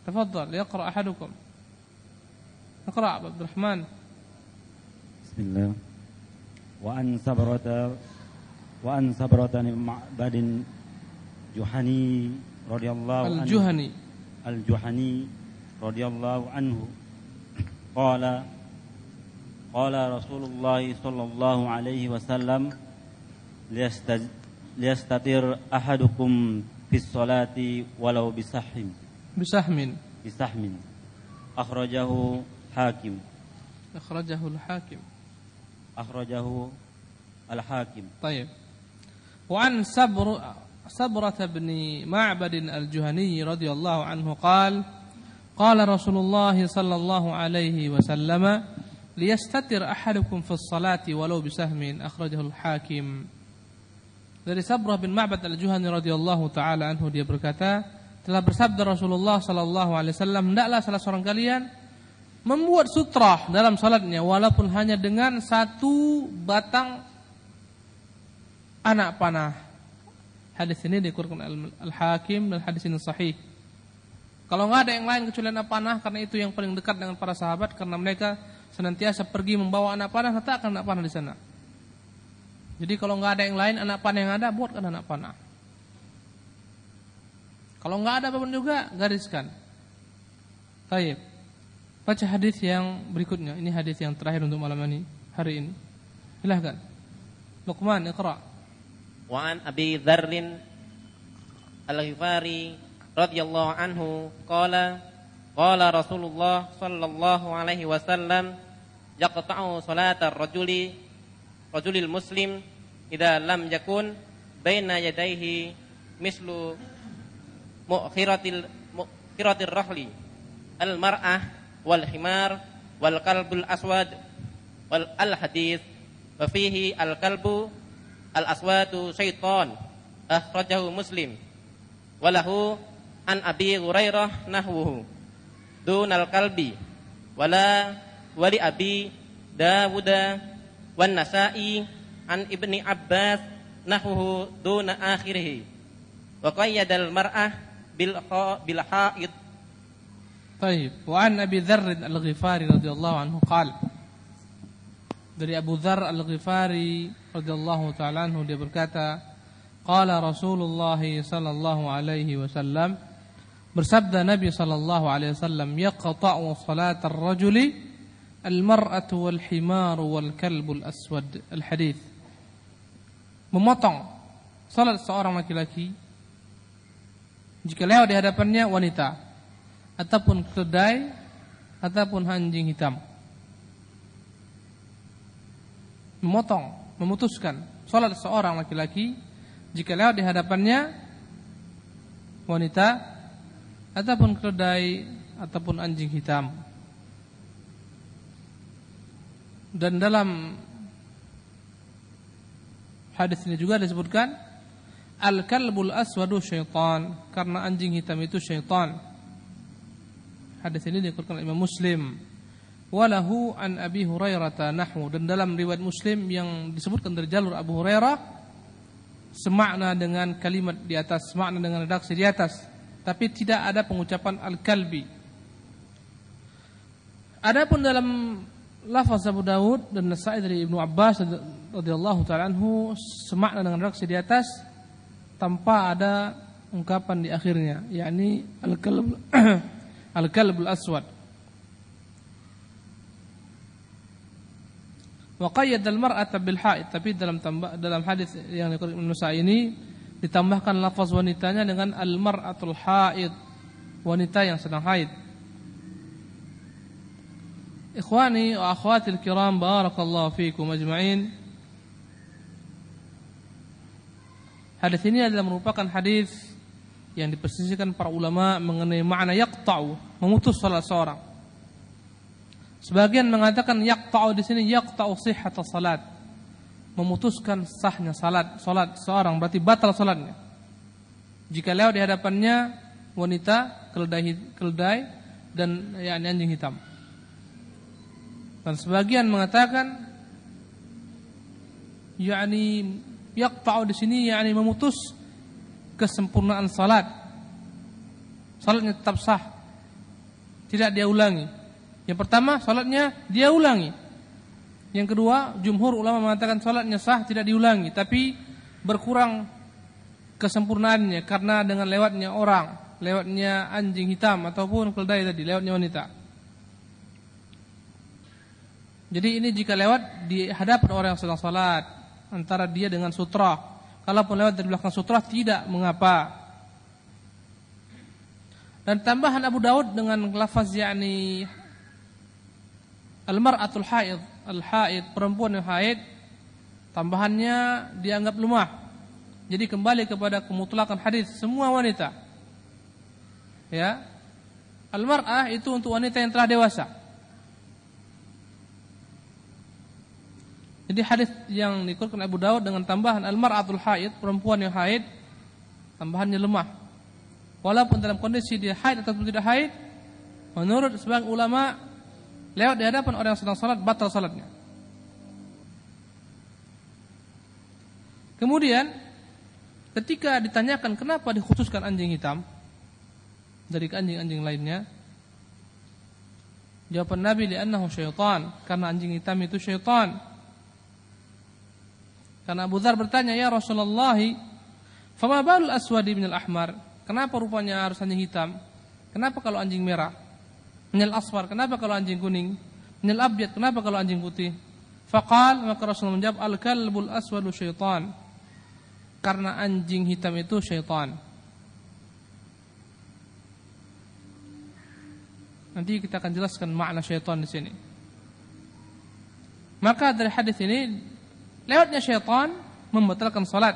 Tafadhal, yaqra ahadukum. Iqra Abdul Rahman. Bismillah. Wa an sabrata wa an sabrata ma'badin Juhani radhiyallahu anhu. Al-Juhani. Al-Juhani radhiyallahu anhu. Qala قال رسول الله صلى الله عليه وسلم أحدكم في الصلاة ولو بسحم بسحم بسحم أخرجه حاكم أخرجه الحاكم أخرجه الحاكم طيب وعن سبر سبرة بن معبد الجهني رضي الله عنه قال قال رسول الله صلى الله عليه وسلم ليستتر أحدكم في الصلاة ولو بسهم أخرجه الحاكم dari Sabrah bin Ma'bad al-Juhani radhiyallahu taala anhu dia berkata, telah bersabda Rasulullah sallallahu alaihi wasallam, "Hendaklah salah seorang kalian membuat sutra dalam salatnya walaupun hanya dengan satu batang anak panah." Hadis ini dikeluarkan Al-Hakim dan hadis ini sahih. Kalau nggak ada yang lain kecuali anak panah karena itu yang paling dekat dengan para sahabat karena mereka senantiasa pergi membawa anak panah akan anak panah di sana. Jadi kalau nggak ada yang lain anak panah yang ada buatkan anak panah. Kalau nggak ada apapun juga gariskan. Taib. Baca hadis yang berikutnya. Ini hadis yang terakhir untuk malam ini hari ini. Silahkan. Luqman, Iqra. Wa an Abi Dzar Al-Ghifari radhiyallahu anhu qala qala Rasulullah sallallahu alaihi wasallam yaqta'u salatar rajuli rajulil muslim idza lam yakun baina yadayhi mislu mu'khiratil mu'khiratir rahli al mar'ah wal himar wal kalbul aswad wal al hadith wa fihi al kalbu al aswadu syaitan akhrajahu muslim walahu an abi hurairah nahwuhu dunal kalbi wala wali abi dawuda wan Nasa'i an Ibni Abbas nahwu duna akhirih. Wa qayyadal mar'ah bil bil haid. طيب وعن أبي ذر الغفاري رضي الله عنه قال dari Abu Dhar Al-Ghifari radhiyallahu taala anhu dia berkata qala Rasulullah sallallahu alaihi wasallam bersabda Nabi sallallahu alaihi wasallam yaqta'u salatar rajuli Al-mar'atu wal himaru wal kalbul aswad Al-hadith Memotong Salat seorang laki-laki Jika lewat di hadapannya wanita Ataupun kedai Ataupun anjing hitam Memotong Memutuskan Salat seorang laki-laki Jika lewat di hadapannya Wanita Ataupun kedai Ataupun anjing hitam Dan dalam hadis ini juga disebutkan al-kalbul aswadu syaitan karena anjing hitam itu syaitan. Hadis ini dikeluarkan Imam Muslim. Walahu an Abi Hurairah nahwu dan dalam riwayat Muslim yang disebutkan dari jalur Abu Hurairah semakna dengan kalimat di atas, semakna dengan redaksi di atas, tapi tidak ada pengucapan al-kalbi. Adapun dalam lafaz Abu Dawud dan Nasa'i dari Ibnu Abbas radhiyallahu taala anhu semakna dengan redaksi di atas tanpa ada ungkapan di akhirnya yakni al-kalb al al aswad wa qayyad al-mar'ata bil haid tapi dalam tambah, dalam hadis yang dikutip Ibnu Nasa'i ini ditambahkan lafaz wanitanya dengan al-mar'atul haid wanita yang sedang haid إخواني وأخواتي الكرام بارك الله فيكم أجمعين Hadis ini adalah merupakan hadis yang dipersisikan para ulama mengenai makna yaqta'u, memutus salat seorang. Sebagian mengatakan yaqta'u di sini yaqta'u sihhat salat, memutuskan sahnya salat, salat seorang berarti batal salatnya. Jika lewat di hadapannya wanita, keledai, keledai dan yakni anjing hitam. Dan sebagian mengatakan yakni yaqta'u di sini yakni memutus kesempurnaan salat. Salatnya tetap sah. Tidak dia ulangi. Yang pertama, salatnya dia ulangi. Yang kedua, jumhur ulama mengatakan salatnya sah tidak diulangi, tapi berkurang kesempurnaannya karena dengan lewatnya orang, lewatnya anjing hitam ataupun keledai tadi, lewatnya wanita. Jadi ini jika lewat di hadapan orang yang sedang salat antara dia dengan sutra. Kalaupun lewat dari belakang sutra tidak mengapa. Dan tambahan Abu Daud dengan lafaz yakni al-mar'atul haid, al-haid perempuan yang haid tambahannya dianggap lemah. Jadi kembali kepada kemutlakan hadis semua wanita. Ya. Al-mar'ah itu untuk wanita yang telah dewasa. Jadi hadis yang dikutkan Abu Dawud dengan tambahan almaratul haid, perempuan yang haid, tambahannya lemah. Walaupun dalam kondisi dia haid atau tidak haid, menurut sebagian ulama lewat di hadapan orang yang sedang salat batal salatnya. Kemudian ketika ditanyakan kenapa dikhususkan anjing hitam dari anjing-anjing lainnya, jawaban Nabi li'annahu syaitan, karena anjing hitam itu syaitan. Karena Abu Dhar bertanya, "Ya Rasulullah, fama balul aswadi minal ahmar?" Kenapa rupanya harus anjing hitam? Kenapa kalau anjing merah? Minal aswar, kenapa kalau anjing kuning? Minal abyad, kenapa kalau anjing putih? Faqal, maka Rasulullah menjawab, "Al-kalbul aswadu syaitan." Karena anjing hitam itu syaitan. Nanti kita akan jelaskan makna syaitan di sini. Maka dari hadis ini Lewatnya syaitan membatalkan salat.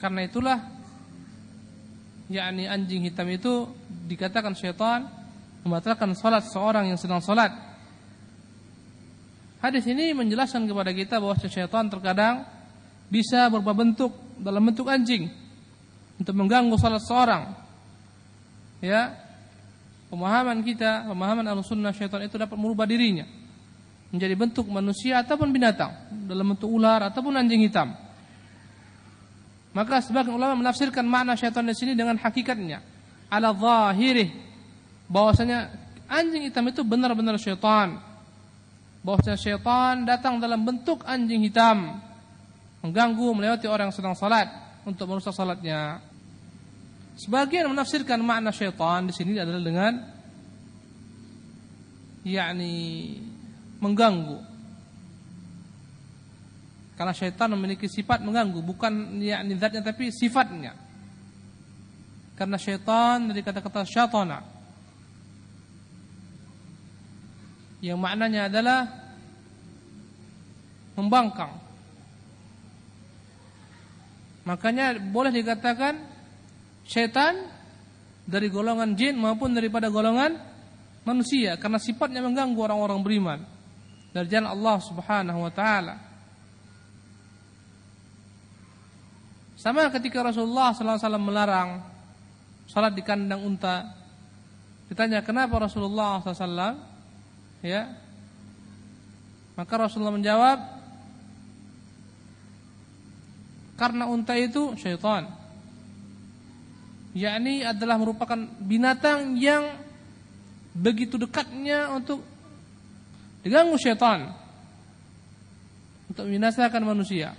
Karena itulah yakni anjing hitam itu dikatakan syaitan membatalkan salat seorang yang sedang salat. Hadis ini menjelaskan kepada kita bahwa syaitan terkadang bisa berupa bentuk dalam bentuk anjing untuk mengganggu salat seorang. Ya, pemahaman kita, pemahaman al-sunnah syaitan itu dapat merubah dirinya menjadi bentuk manusia ataupun binatang dalam bentuk ular ataupun anjing hitam. Maka sebagian ulama menafsirkan makna syaitan di sini dengan hakikatnya. Ala zahirih. Bahwasanya anjing hitam itu benar-benar syaitan. Bahwasanya syaitan datang dalam bentuk anjing hitam. Mengganggu, melewati orang yang sedang salat. Untuk merusak salatnya. Sebagian menafsirkan makna syaitan di sini adalah dengan yakni mengganggu. Karena syaitan memiliki sifat mengganggu, bukan yakni zatnya tapi sifatnya. Karena syaitan dari kata-kata syaitana. Yang maknanya adalah membangkang. Makanya boleh dikatakan syaitan dari golongan jin maupun daripada golongan manusia karena sifatnya mengganggu orang-orang beriman dari jalan Allah Subhanahu wa taala. Sama ketika Rasulullah SAW melarang salat di kandang unta, ditanya kenapa Rasulullah SAW, ya, maka Rasulullah menjawab, karena unta itu syaitan, yakni adalah merupakan binatang yang begitu dekatnya untuk diganggu syaitan untuk membinasakan manusia.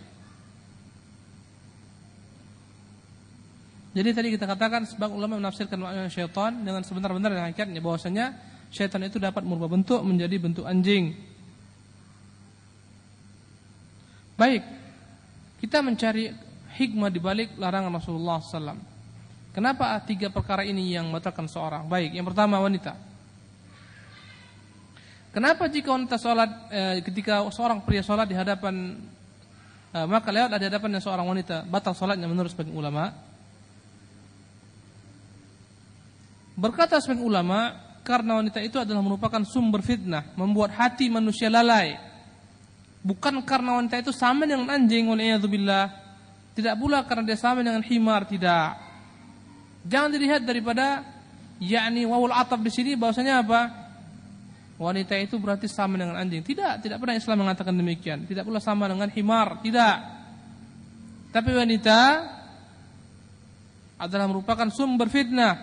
Jadi tadi kita katakan sebab ulama menafsirkan makna syaitan dengan sebentar-bentar dan akhirnya bahwasanya syaitan itu dapat merubah bentuk menjadi bentuk anjing. Baik, kita mencari hikmah di balik larangan Rasulullah SAW. Kenapa tiga perkara ini yang membatalkan seorang? Baik, yang pertama wanita. Kenapa jika wanita sholat, eh, ketika seorang pria sholat di hadapan, eh, maka lewat di hadapannya seorang wanita, batal sholatnya menurut sebagian ulama? Berkata sebagian ulama, karena wanita itu adalah merupakan sumber fitnah, membuat hati manusia lalai. Bukan karena wanita itu sama dengan anjing, walaikumsalam. Tidak pula karena dia sama dengan himar, tidak. Jangan dilihat daripada yakni wawul atab di sini bahwasanya apa? wanita itu berarti sama dengan anjing. Tidak, tidak pernah Islam mengatakan demikian. Tidak pula sama dengan himar, tidak. Tapi wanita adalah merupakan sumber fitnah.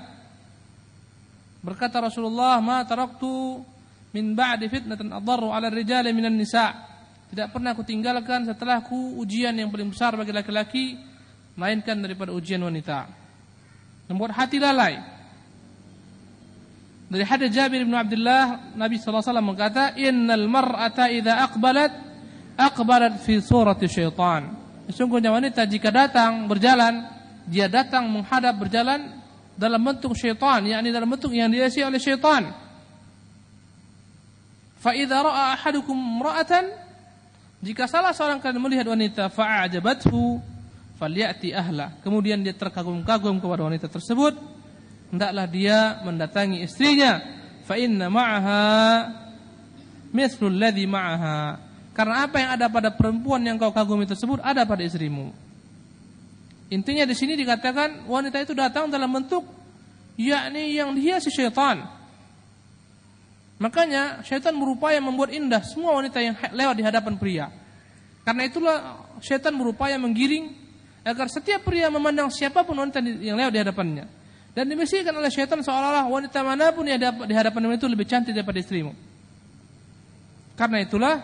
Berkata Rasulullah, "Ma taraktu min ba'di fitnatan adarru 'ala rijali minan nisa'." Tidak pernah aku tinggalkan setelahku ujian yang paling besar bagi laki-laki melainkan daripada ujian wanita. Membuat hati lalai. Dari hadis Jabir bin Abdullah Nabi SAW alaihi berkata, "Innal mar'ata idha aqbalat aqbalat fi surati syaitan." Sesungguhnya wanita jika datang berjalan, dia datang menghadap berjalan dalam bentuk syaitan, yakni dalam bentuk yang diisi oleh syaitan. Fa idha ra'a ahadukum ra'atan jika salah seorang kalian melihat wanita fa'ajabathu falyati ahla. Kemudian dia terkagum-kagum kepada wanita tersebut, hendaklah dia mendatangi istrinya fa inna ma'aha mislul ladzi ma'aha karena apa yang ada pada perempuan yang kau kagumi tersebut ada pada istrimu intinya di sini dikatakan wanita itu datang dalam bentuk yakni yang dihiasi syaitan makanya syaitan berupaya membuat indah semua wanita yang lewat di hadapan pria karena itulah syaitan berupaya menggiring agar setiap pria memandang siapapun wanita yang lewat di hadapannya dan dimisikan oleh syaitan seolah-olah wanita manapun yang di hadapan itu lebih cantik daripada istrimu. Karena itulah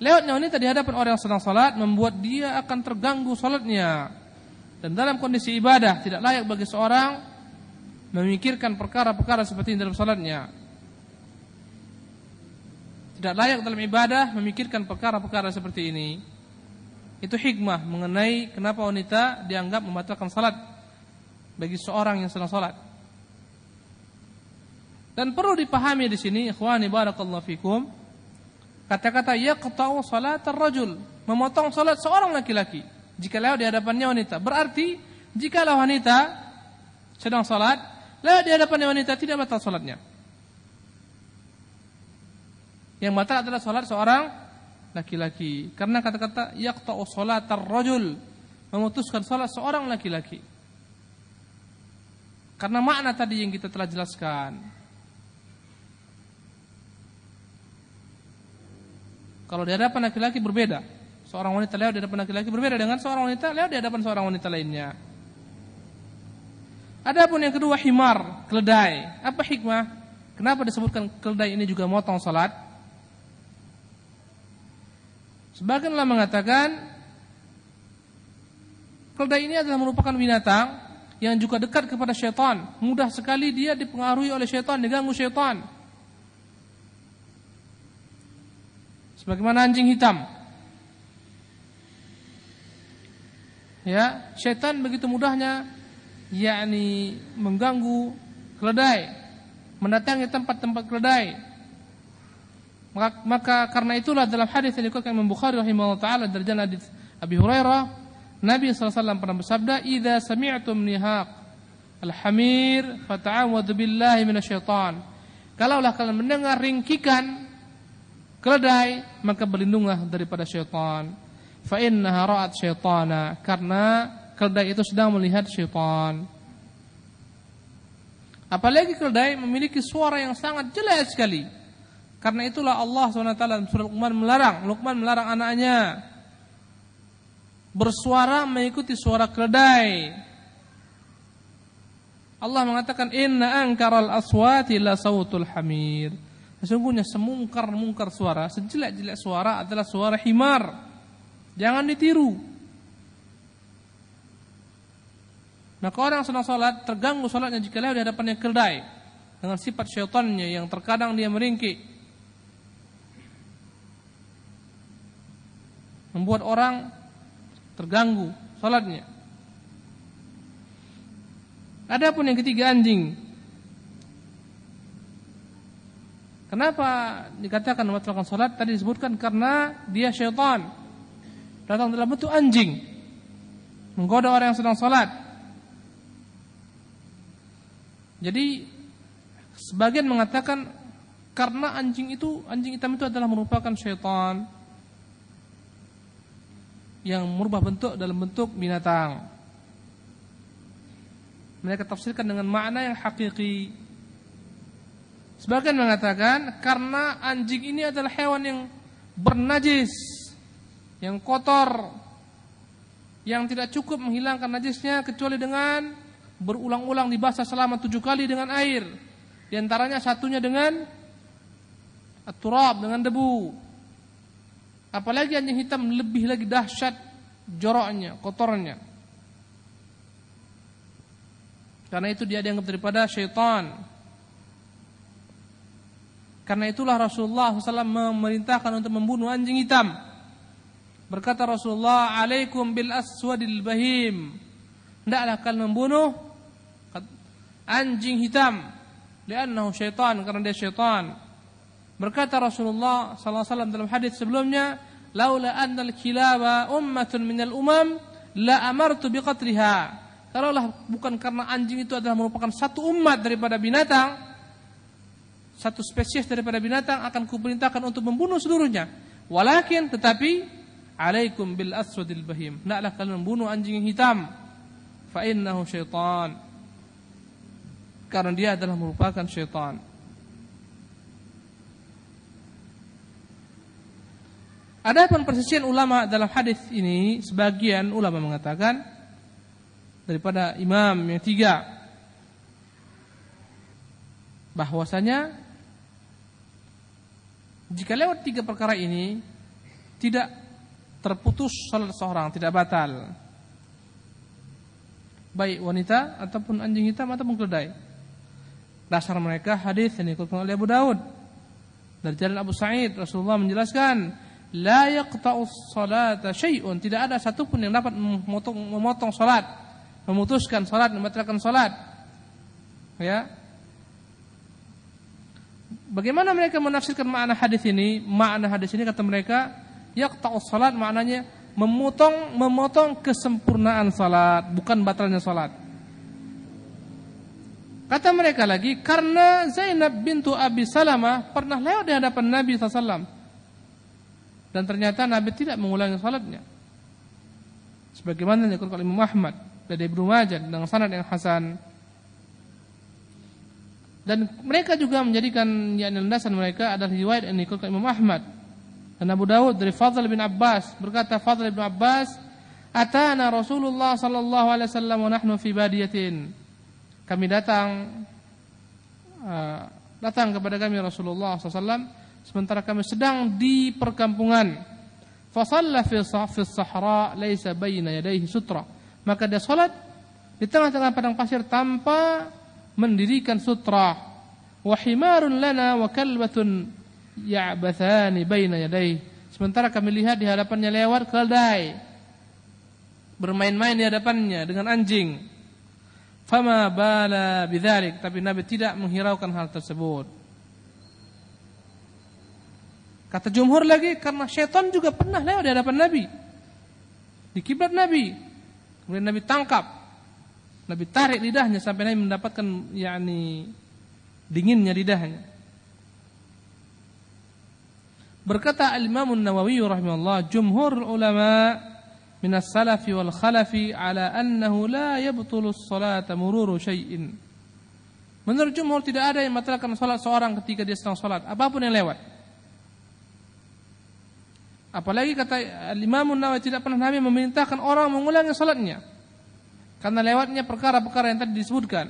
lewatnya wanita di hadapan orang yang sedang salat membuat dia akan terganggu salatnya. Dan dalam kondisi ibadah tidak layak bagi seorang memikirkan perkara-perkara seperti ini dalam salatnya. Tidak layak dalam ibadah memikirkan perkara-perkara seperti ini. Itu hikmah mengenai kenapa wanita dianggap membatalkan salat bagi seorang yang sedang sholat. Dan perlu dipahami di sini, ikhwani barakallahu fikum, kata-kata yaqta'u sholat rajul memotong sholat seorang laki-laki jika lewat di hadapannya wanita. Berarti jikalau wanita sedang sholat lewat di hadapannya wanita tidak batal sholatnya. Yang batal adalah sholat seorang laki-laki karena kata-kata yaqta'u sholat rajul memutuskan sholat seorang laki-laki. Karena makna tadi yang kita telah jelaskan. Kalau di hadapan laki-laki berbeda. Seorang wanita lewat di hadapan laki-laki berbeda dengan seorang wanita lewat di hadapan seorang wanita lainnya. Adapun yang kedua himar, keledai. Apa hikmah? Kenapa disebutkan keledai ini juga motong salat? Sebagian ulama mengatakan keledai ini adalah merupakan binatang yang juga dekat kepada syaitan. Mudah sekali dia dipengaruhi oleh syaitan, diganggu syaitan. Sebagaimana anjing hitam. Ya, syaitan begitu mudahnya yakni mengganggu keledai, mendatangi tempat-tempat keledai, maka, maka karena itulah dalam hadis yang dikutip Imam Bukhari rahimahullah taala dari jalan Abi Hurairah Nabi SAW pernah bersabda, "Idza sami'tum nihaq al-hamir fata'awadzu billahi minasyaitan." Kalaulah kalian mendengar ringkikan keledai, maka berlindunglah daripada syaitan. Fa innaha syaitana, karena keledai itu sedang melihat syaitan. Apalagi keledai memiliki suara yang sangat jelas sekali. Karena itulah Allah SWT dalam surah Luqman melarang, Luqman melarang anaknya bersuara mengikuti suara keledai. Allah mengatakan inna angkaral aswati la sautul hamir. Sesungguhnya semungkar-mungkar suara, sejelek-jelek suara adalah suara himar. Jangan ditiru. Maka orang senang sholat terganggu sholatnya jika lewat di hadapannya keldai dengan sifat syaitannya yang terkadang dia meringki, Membuat orang terganggu sholatnya. Adapun yang ketiga anjing. Kenapa dikatakan membatalkan sholat? Tadi disebutkan karena dia syaitan. Datang dalam bentuk anjing. Menggoda orang yang sedang sholat. Jadi sebagian mengatakan karena anjing itu anjing hitam itu adalah merupakan syaitan yang merubah bentuk dalam bentuk binatang. Mereka tafsirkan dengan makna yang hakiki. Sebagian mengatakan karena anjing ini adalah hewan yang bernajis, yang kotor, yang tidak cukup menghilangkan najisnya kecuali dengan berulang-ulang dibasah selama tujuh kali dengan air. Di antaranya satunya dengan aturab dengan debu. Apalagi anjing hitam lebih lagi dahsyat joroknya, kotornya. Karena itu dia dianggap daripada syaitan. Karena itulah Rasulullah SAW memerintahkan untuk membunuh anjing hitam. Berkata Rasulullah, Alaikum bil aswadil bahim. Tidaklah kalian membunuh anjing hitam. Liannahu syaitan, karena dia syaitan. Berkata Rasulullah sallallahu alaihi wasallam dalam hadis sebelumnya, "Laula al kilaba ummatun al umam, la amartu biqatriha." Kalaulah bukan karena anjing itu adalah merupakan satu umat daripada binatang, satu spesies daripada binatang akan kuperintahkan untuk membunuh seluruhnya. Walakin tetapi alaikum bil aswadil bahim. Naklah kalian membunuh anjing yang hitam. Fa innahu syaitan. Karena dia adalah merupakan syaitan. Adapun persisian ulama dalam hadis ini sebagian ulama mengatakan daripada imam yang tiga bahwasanya jika lewat tiga perkara ini tidak terputus salat seorang tidak batal baik wanita ataupun anjing hitam ataupun keledai dasar mereka hadis yang dikutip oleh Abu Daud dari jalan Abu Sa'id Rasulullah menjelaskan la yaqta'us salata syai'un. Tidak ada satupun yang dapat memotong, memotong salat, memutuskan salat, membatalkan salat. Ya. Bagaimana mereka menafsirkan makna hadis ini? Makna hadis ini kata mereka yaqta'us salat maknanya memotong memotong kesempurnaan salat, bukan batalnya salat. Kata mereka lagi, karena Zainab bintu Abi Salamah pernah lewat di hadapan Nabi SAW. Dan ternyata Nabi tidak mengulangi salatnya. Sebagaimana yang dikutip Imam Ahmad dari Ibnu Majah dengan sanad yang hasan. Dan mereka juga menjadikan yang landasan mereka adalah riwayat yang dikutip Imam Ahmad. Dan Abu Dawud dari Fadl bin Abbas berkata Fadl bin Abbas Atana Rasulullah sallallahu alaihi wasallam wa nahnu fi badiyatin. Kami datang uh, datang kepada kami Rasulullah sallallahu alaihi wasallam sementara kami sedang di perkampungan. Fasalla fi sahra laisa baina yadayhi sutra. Maka dia salat di tengah-tengah padang pasir tanpa mendirikan sutra. Wa himarun lana wa kalbatun ya'bathani baina yadayhi. Sementara kami lihat di hadapannya lewat keldai bermain-main di hadapannya dengan anjing. Fama bala bidzalik, tapi Nabi tidak menghiraukan hal tersebut. Kata jumhur lagi karena setan juga pernah lewat di hadapan Nabi. Di kiblat Nabi. Kemudian Nabi tangkap. Nabi tarik lidahnya sampai Nabi mendapatkan yakni dinginnya lidahnya. Berkata Al-Imam Nawawi rahimahullah, jumhur ulama min as-salaf wal khalafi ala annahu la yabtulu as-salata mururu syai'in. Menurut jumhur tidak ada yang membatalkan salat seorang ketika dia sedang salat, apapun yang lewat. Apalagi kata Imam Nawawi tidak pernah Nabi memerintahkan orang mengulangi sholatnya karena lewatnya perkara-perkara yang tadi disebutkan.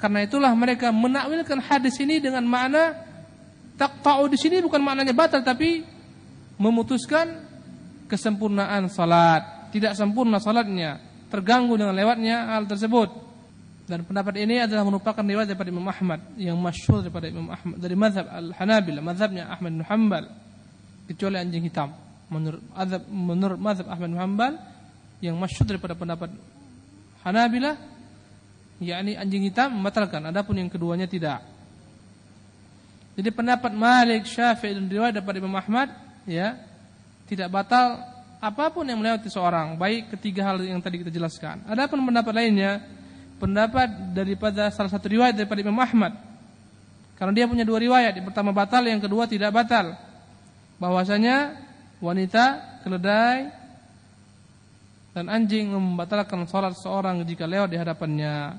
Karena itulah mereka menakwilkan hadis ini dengan makna tahu di sini bukan maknanya batal tapi memutuskan kesempurnaan salat. Tidak sempurna salatnya, terganggu dengan lewatnya hal tersebut. Dan pendapat ini adalah merupakan riwayat daripada Imam Ahmad yang masyhur daripada Imam Ahmad dari mazhab Al-Hanabilah, mazhabnya Ahmad bin Hanbal kecuali anjing hitam menurut adab, menurut mazhab Ahmad Muhammad yang masyhur daripada pendapat Hanabilah yakni anjing hitam membatalkan adapun yang keduanya tidak jadi pendapat Malik Syafi'i dan riwayat daripada Imam Ahmad ya tidak batal apapun yang melewati seorang baik ketiga hal yang tadi kita jelaskan adapun pendapat lainnya pendapat daripada salah satu riwayat daripada Imam Ahmad karena dia punya dua riwayat yang pertama batal yang kedua tidak batal bahwasanya wanita, keledai dan anjing membatalkan salat seorang jika lewat di hadapannya.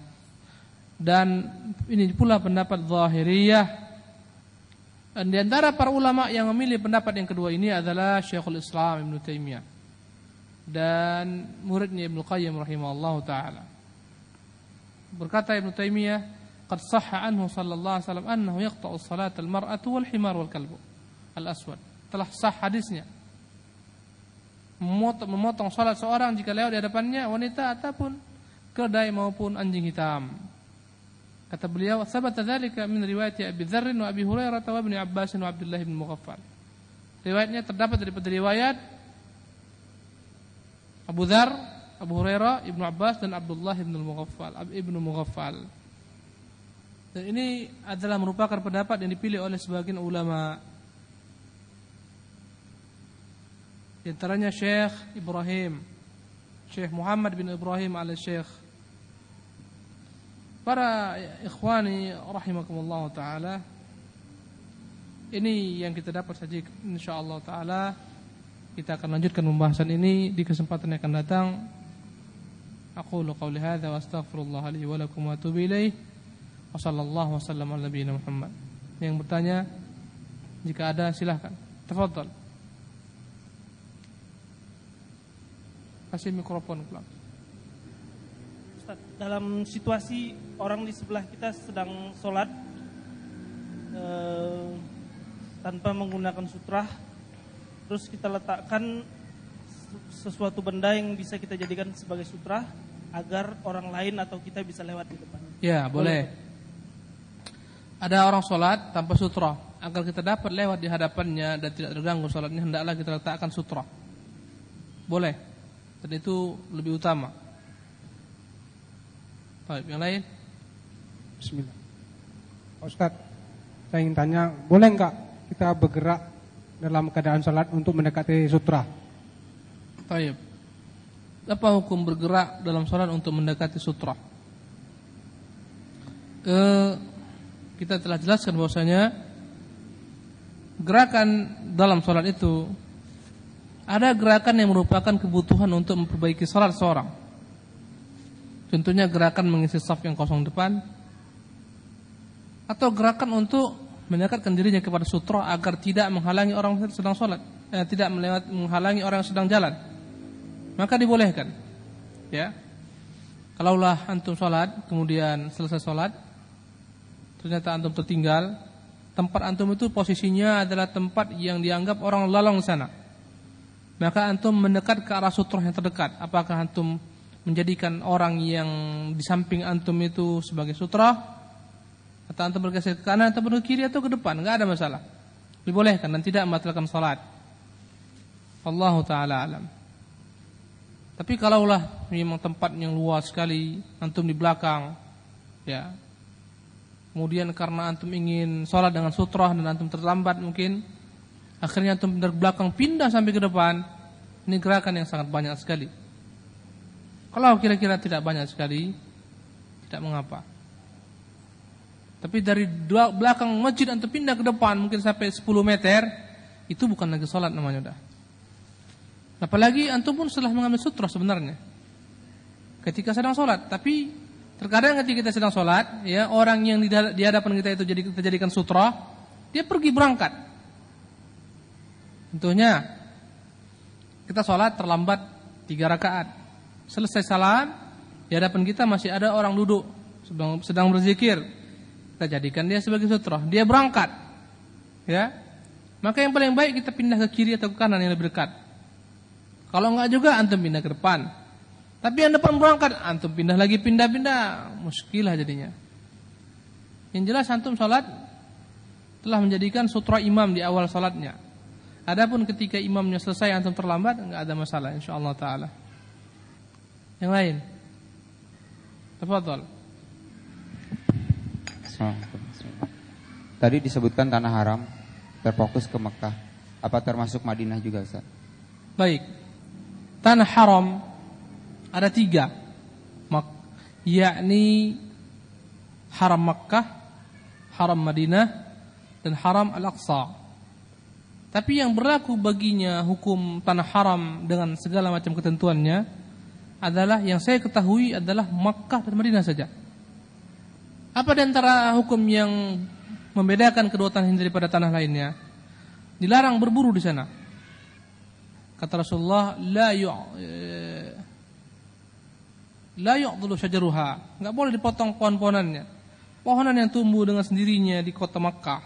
Dan ini pula pendapat zahiriyah. Dan di antara para ulama yang memilih pendapat yang kedua ini adalah Syekhul Islam Ibn Taimiyah dan muridnya Ibn Qayyim rahimahullah taala. Berkata Ibn Taimiyah, "Qad sahha anhu sallallahu alaihi wasallam annahu yaqta'u salat al-mar'atu wal himar wal kalbu al-aswad." telah sah hadisnya. Memotong, memotong sholat seorang jika lewat di hadapannya wanita ataupun kedai maupun anjing hitam. Kata beliau, sabat dzalika min riwayat Abi Dzar wa Abi Hurairah wa Ibnu Abbas wa Abdullah bin Mughaffal. Riwayatnya terdapat daripada riwayat Abu Dzar, Abu Hurairah, Ibnu Abbas dan Abdullah bin Mughaffal, Ibnu Mughaffal. Dan ini adalah merupakan pendapat yang dipilih oleh sebagian ulama Di antaranya Syekh Ibrahim, Syekh Muhammad bin Ibrahim al Syekh. Para ikhwani rahimakumullah taala. Ini yang kita dapat saja insyaallah taala. Kita akan lanjutkan pembahasan ini di kesempatan yang akan datang. Aku qauli hadza wa astaghfirullah li wa lakum wa atubu ilaih. Wa sallallahu sallam ala nabiyina Muhammad. Yang bertanya jika ada silahkan. Tafadhal. Kasih mikrofon pula. Ustaz, dalam situasi orang di sebelah kita sedang sholat eh, tanpa menggunakan sutra, terus kita letakkan sesuatu benda yang bisa kita jadikan sebagai sutra agar orang lain atau kita bisa lewat di depan. Ya, boleh. Ada orang sholat tanpa sutra agar kita dapat lewat di hadapannya dan tidak terganggu sholatnya hendaklah kita letakkan sutra. Boleh. Dan itu lebih utama. Baik, yang lain? Bismillah. Ustaz, saya ingin tanya, boleh enggak kita bergerak dalam keadaan salat untuk mendekati sutra? Baik. Apa hukum bergerak dalam salat untuk mendekati sutra? Ke eh, kita telah jelaskan bahwasanya gerakan dalam salat itu ada gerakan yang merupakan kebutuhan untuk memperbaiki sholat seorang. Contohnya gerakan mengisi saf yang kosong depan atau gerakan untuk mendekatkan dirinya kepada sutra agar tidak menghalangi orang yang sedang sholat, eh, tidak melewat menghalangi orang yang sedang jalan. Maka dibolehkan. Ya. Kalaulah antum sholat, kemudian selesai sholat, ternyata antum tertinggal, tempat antum itu posisinya adalah tempat yang dianggap orang lalang di sana maka antum mendekat ke arah sutroh yang terdekat. Apakah antum menjadikan orang yang di samping antum itu sebagai sutroh? Atau antum bergeser ke kanan atau ke kiri atau ke depan? Enggak ada masalah. Dibolehkan dan tidak membatalkan salat. Allah taala alam. Tapi kalaulah memang tempat yang luas sekali, antum di belakang, ya. Kemudian karena antum ingin sholat dengan sutroh dan antum terlambat mungkin, Akhirnya antum dari belakang pindah sampai ke depan. Ini gerakan yang sangat banyak sekali. Kalau kira-kira tidak banyak sekali, tidak mengapa. Tapi dari belakang masjid antum pindah ke depan mungkin sampai 10 meter, itu bukan lagi sholat namanya udah. Apalagi antum pun setelah mengambil sutra sebenarnya. Ketika sedang sholat, tapi terkadang ketika kita sedang sholat, ya orang yang di hadapan kita itu jadi kita jadikan sutra, dia pergi berangkat. Tentunya kita sholat terlambat tiga rakaat. Selesai salam, di hadapan kita masih ada orang duduk sedang, sedang berzikir. Kita jadikan dia sebagai sutra. Dia berangkat. Ya. Maka yang paling baik kita pindah ke kiri atau ke kanan yang lebih dekat. Kalau enggak juga antum pindah ke depan. Tapi yang depan berangkat, antum pindah lagi pindah-pindah, muskilah jadinya. Yang jelas antum sholat telah menjadikan sutra imam di awal sholatnya. Adapun ketika imamnya selesai antum terlambat enggak ada masalah Insya insyaallah taala. Yang lain. Tafadhol. Tadi disebutkan tanah haram terfokus ke Mekah. Apa termasuk Madinah juga, Ustaz? Baik. Tanah haram ada tiga. yakni haram Mekah, haram Madinah, dan haram Al-Aqsa. Tapi yang berlaku baginya hukum tanah haram dengan segala macam ketentuannya adalah yang saya ketahui adalah Makkah dan Madinah saja. Apa di antara hukum yang membedakan kedua tanah ini daripada tanah lainnya? Dilarang berburu di sana. Kata Rasulullah, la yu eh, la yu'dhulu syajaruha. Enggak boleh dipotong pohon-pohonannya. Pohonan yang tumbuh dengan sendirinya di kota Makkah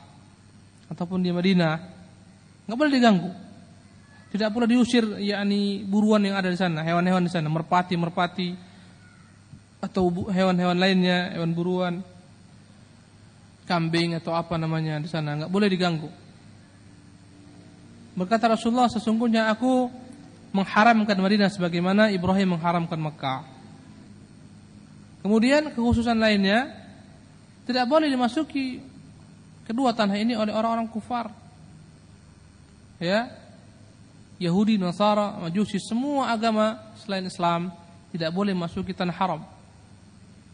ataupun di Madinah nggak boleh diganggu. Tidak pula diusir yakni buruan yang ada di sana, hewan-hewan di sana, merpati-merpati atau hewan-hewan lainnya, hewan buruan, kambing atau apa namanya di sana, nggak boleh diganggu. Berkata Rasulullah, sesungguhnya aku mengharamkan Madinah sebagaimana Ibrahim mengharamkan Mekah. Kemudian kekhususan lainnya tidak boleh dimasuki kedua tanah ini oleh orang-orang kufar ya Yahudi, Nasara, Majusi, semua agama selain Islam tidak boleh masuk ke tanah haram.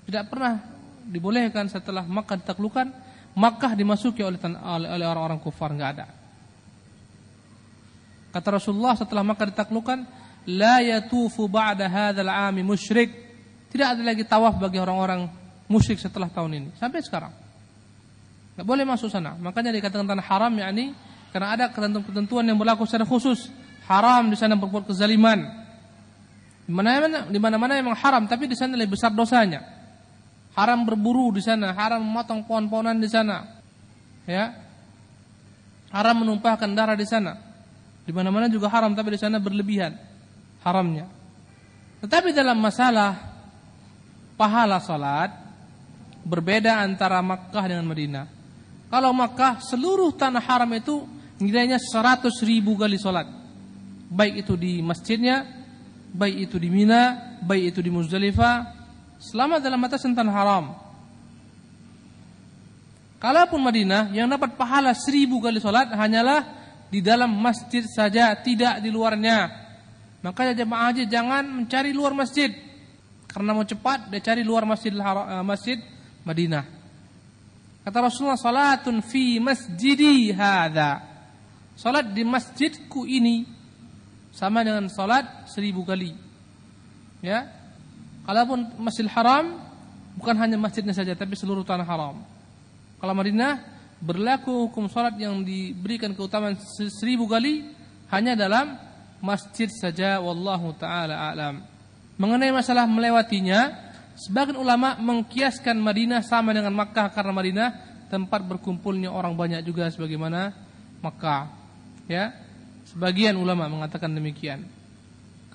Tidak pernah dibolehkan setelah Makkah ditaklukan, Makkah dimasuki oleh oleh orang-orang kufar nggak ada. Kata Rasulullah setelah Makkah ditaklukkan, la yatufu ba'da hadzal 'ami musyrik. Tidak ada lagi tawaf bagi orang-orang musyrik setelah tahun ini sampai sekarang. Nggak boleh masuk sana. Makanya dikatakan tanah haram yakni karena ada ketentuan-ketentuan yang berlaku secara khusus. Haram di sana berbuat kezaliman. Di mana-mana di mana memang haram, tapi di sana lebih besar dosanya. Haram berburu di sana, haram memotong pohon-pohonan di sana. Ya. Haram menumpahkan darah di sana. Di mana-mana juga haram, tapi di sana berlebihan haramnya. Tetapi dalam masalah pahala salat berbeda antara Makkah dengan Madinah. Kalau Makkah seluruh tanah haram itu nilainya 100 ribu kali sholat baik itu di masjidnya baik itu di Mina baik itu di Muzdalifah selama dalam mata sentan haram kalaupun Madinah yang dapat pahala seribu kali sholat hanyalah di dalam masjid saja tidak di luarnya Maka jemaah haji jangan mencari luar masjid karena mau cepat dia cari luar masjid eh, masjid Madinah kata Rasulullah salatun fi masjidi hadza Salat di masjidku ini sama dengan salat seribu kali. Ya, kalaupun masjid haram bukan hanya masjidnya saja, tapi seluruh tanah haram. Kalau Madinah berlaku hukum salat yang diberikan keutamaan seribu kali hanya dalam masjid saja. Wallahu taala alam. Mengenai masalah melewatinya, sebagian ulama mengkiaskan Madinah sama dengan Makkah karena Madinah tempat berkumpulnya orang banyak juga sebagaimana Makkah. Ya, sebagian ulama mengatakan demikian.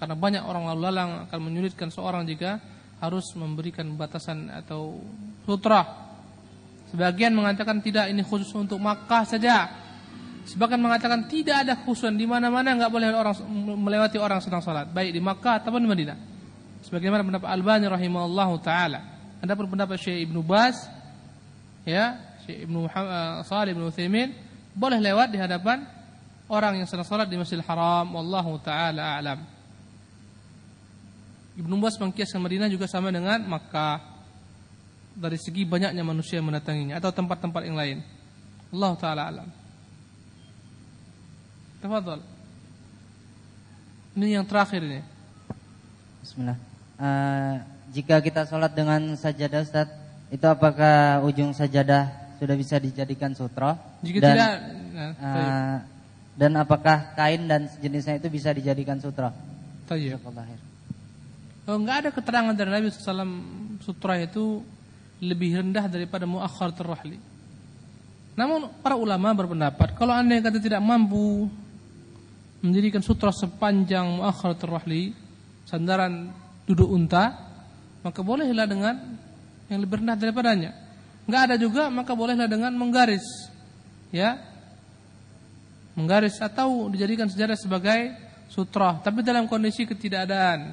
Karena banyak orang lalu lalang akan menyulitkan seorang jika harus memberikan batasan atau sutra. Sebagian mengatakan tidak ini khusus untuk Makkah saja. Sebagian mengatakan tidak ada khusus di mana-mana nggak boleh orang melewati orang sedang salat, baik di Makkah ataupun di Madinah. Sebagaimana pendapat Albani rahimahullah taala. Ada pun pendapat Syekh Ibnu Bas ya, Syekh Ibnu Muhammad, eh, Salih Ibnu boleh lewat di hadapan orang yang sedang salat di Masjidil Haram wallahu taala alam. Ibnu Bas mengkiaskan Madinah juga sama dengan Makkah dari segi banyaknya manusia yang mendatanginya atau tempat-tempat yang lain. Allah taala alam. Tafadhol. Ini yang terakhir ini. Bismillah. Uh, jika kita sholat dengan sajadah Ustaz, itu apakah ujung sajadah sudah bisa dijadikan sutra? Jika Dan, tidak, nah, eh, dan apakah kain dan jenisnya itu bisa dijadikan sutra? Tayyib. Oh, enggak ada keterangan dari Nabi SAW sutra itu lebih rendah daripada muakhar terrohli. Namun para ulama berpendapat kalau anda yang kata tidak mampu menjadikan sutra sepanjang muakhar terrohli sandaran duduk unta maka bolehlah dengan yang lebih rendah daripadanya. Enggak ada juga maka bolehlah dengan menggaris. Ya, menggaris atau dijadikan sejarah sebagai sutra tapi dalam kondisi ketidakadaan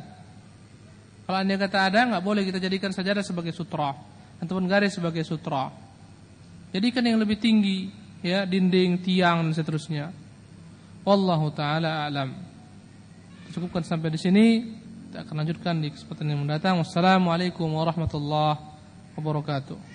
kalau anda kata ada nggak boleh kita jadikan sejarah sebagai sutra ataupun garis sebagai sutra jadikan yang lebih tinggi ya dinding tiang dan seterusnya wallahu taala alam cukupkan sampai di sini kita akan lanjutkan di kesempatan yang mendatang wassalamualaikum warahmatullahi wabarakatuh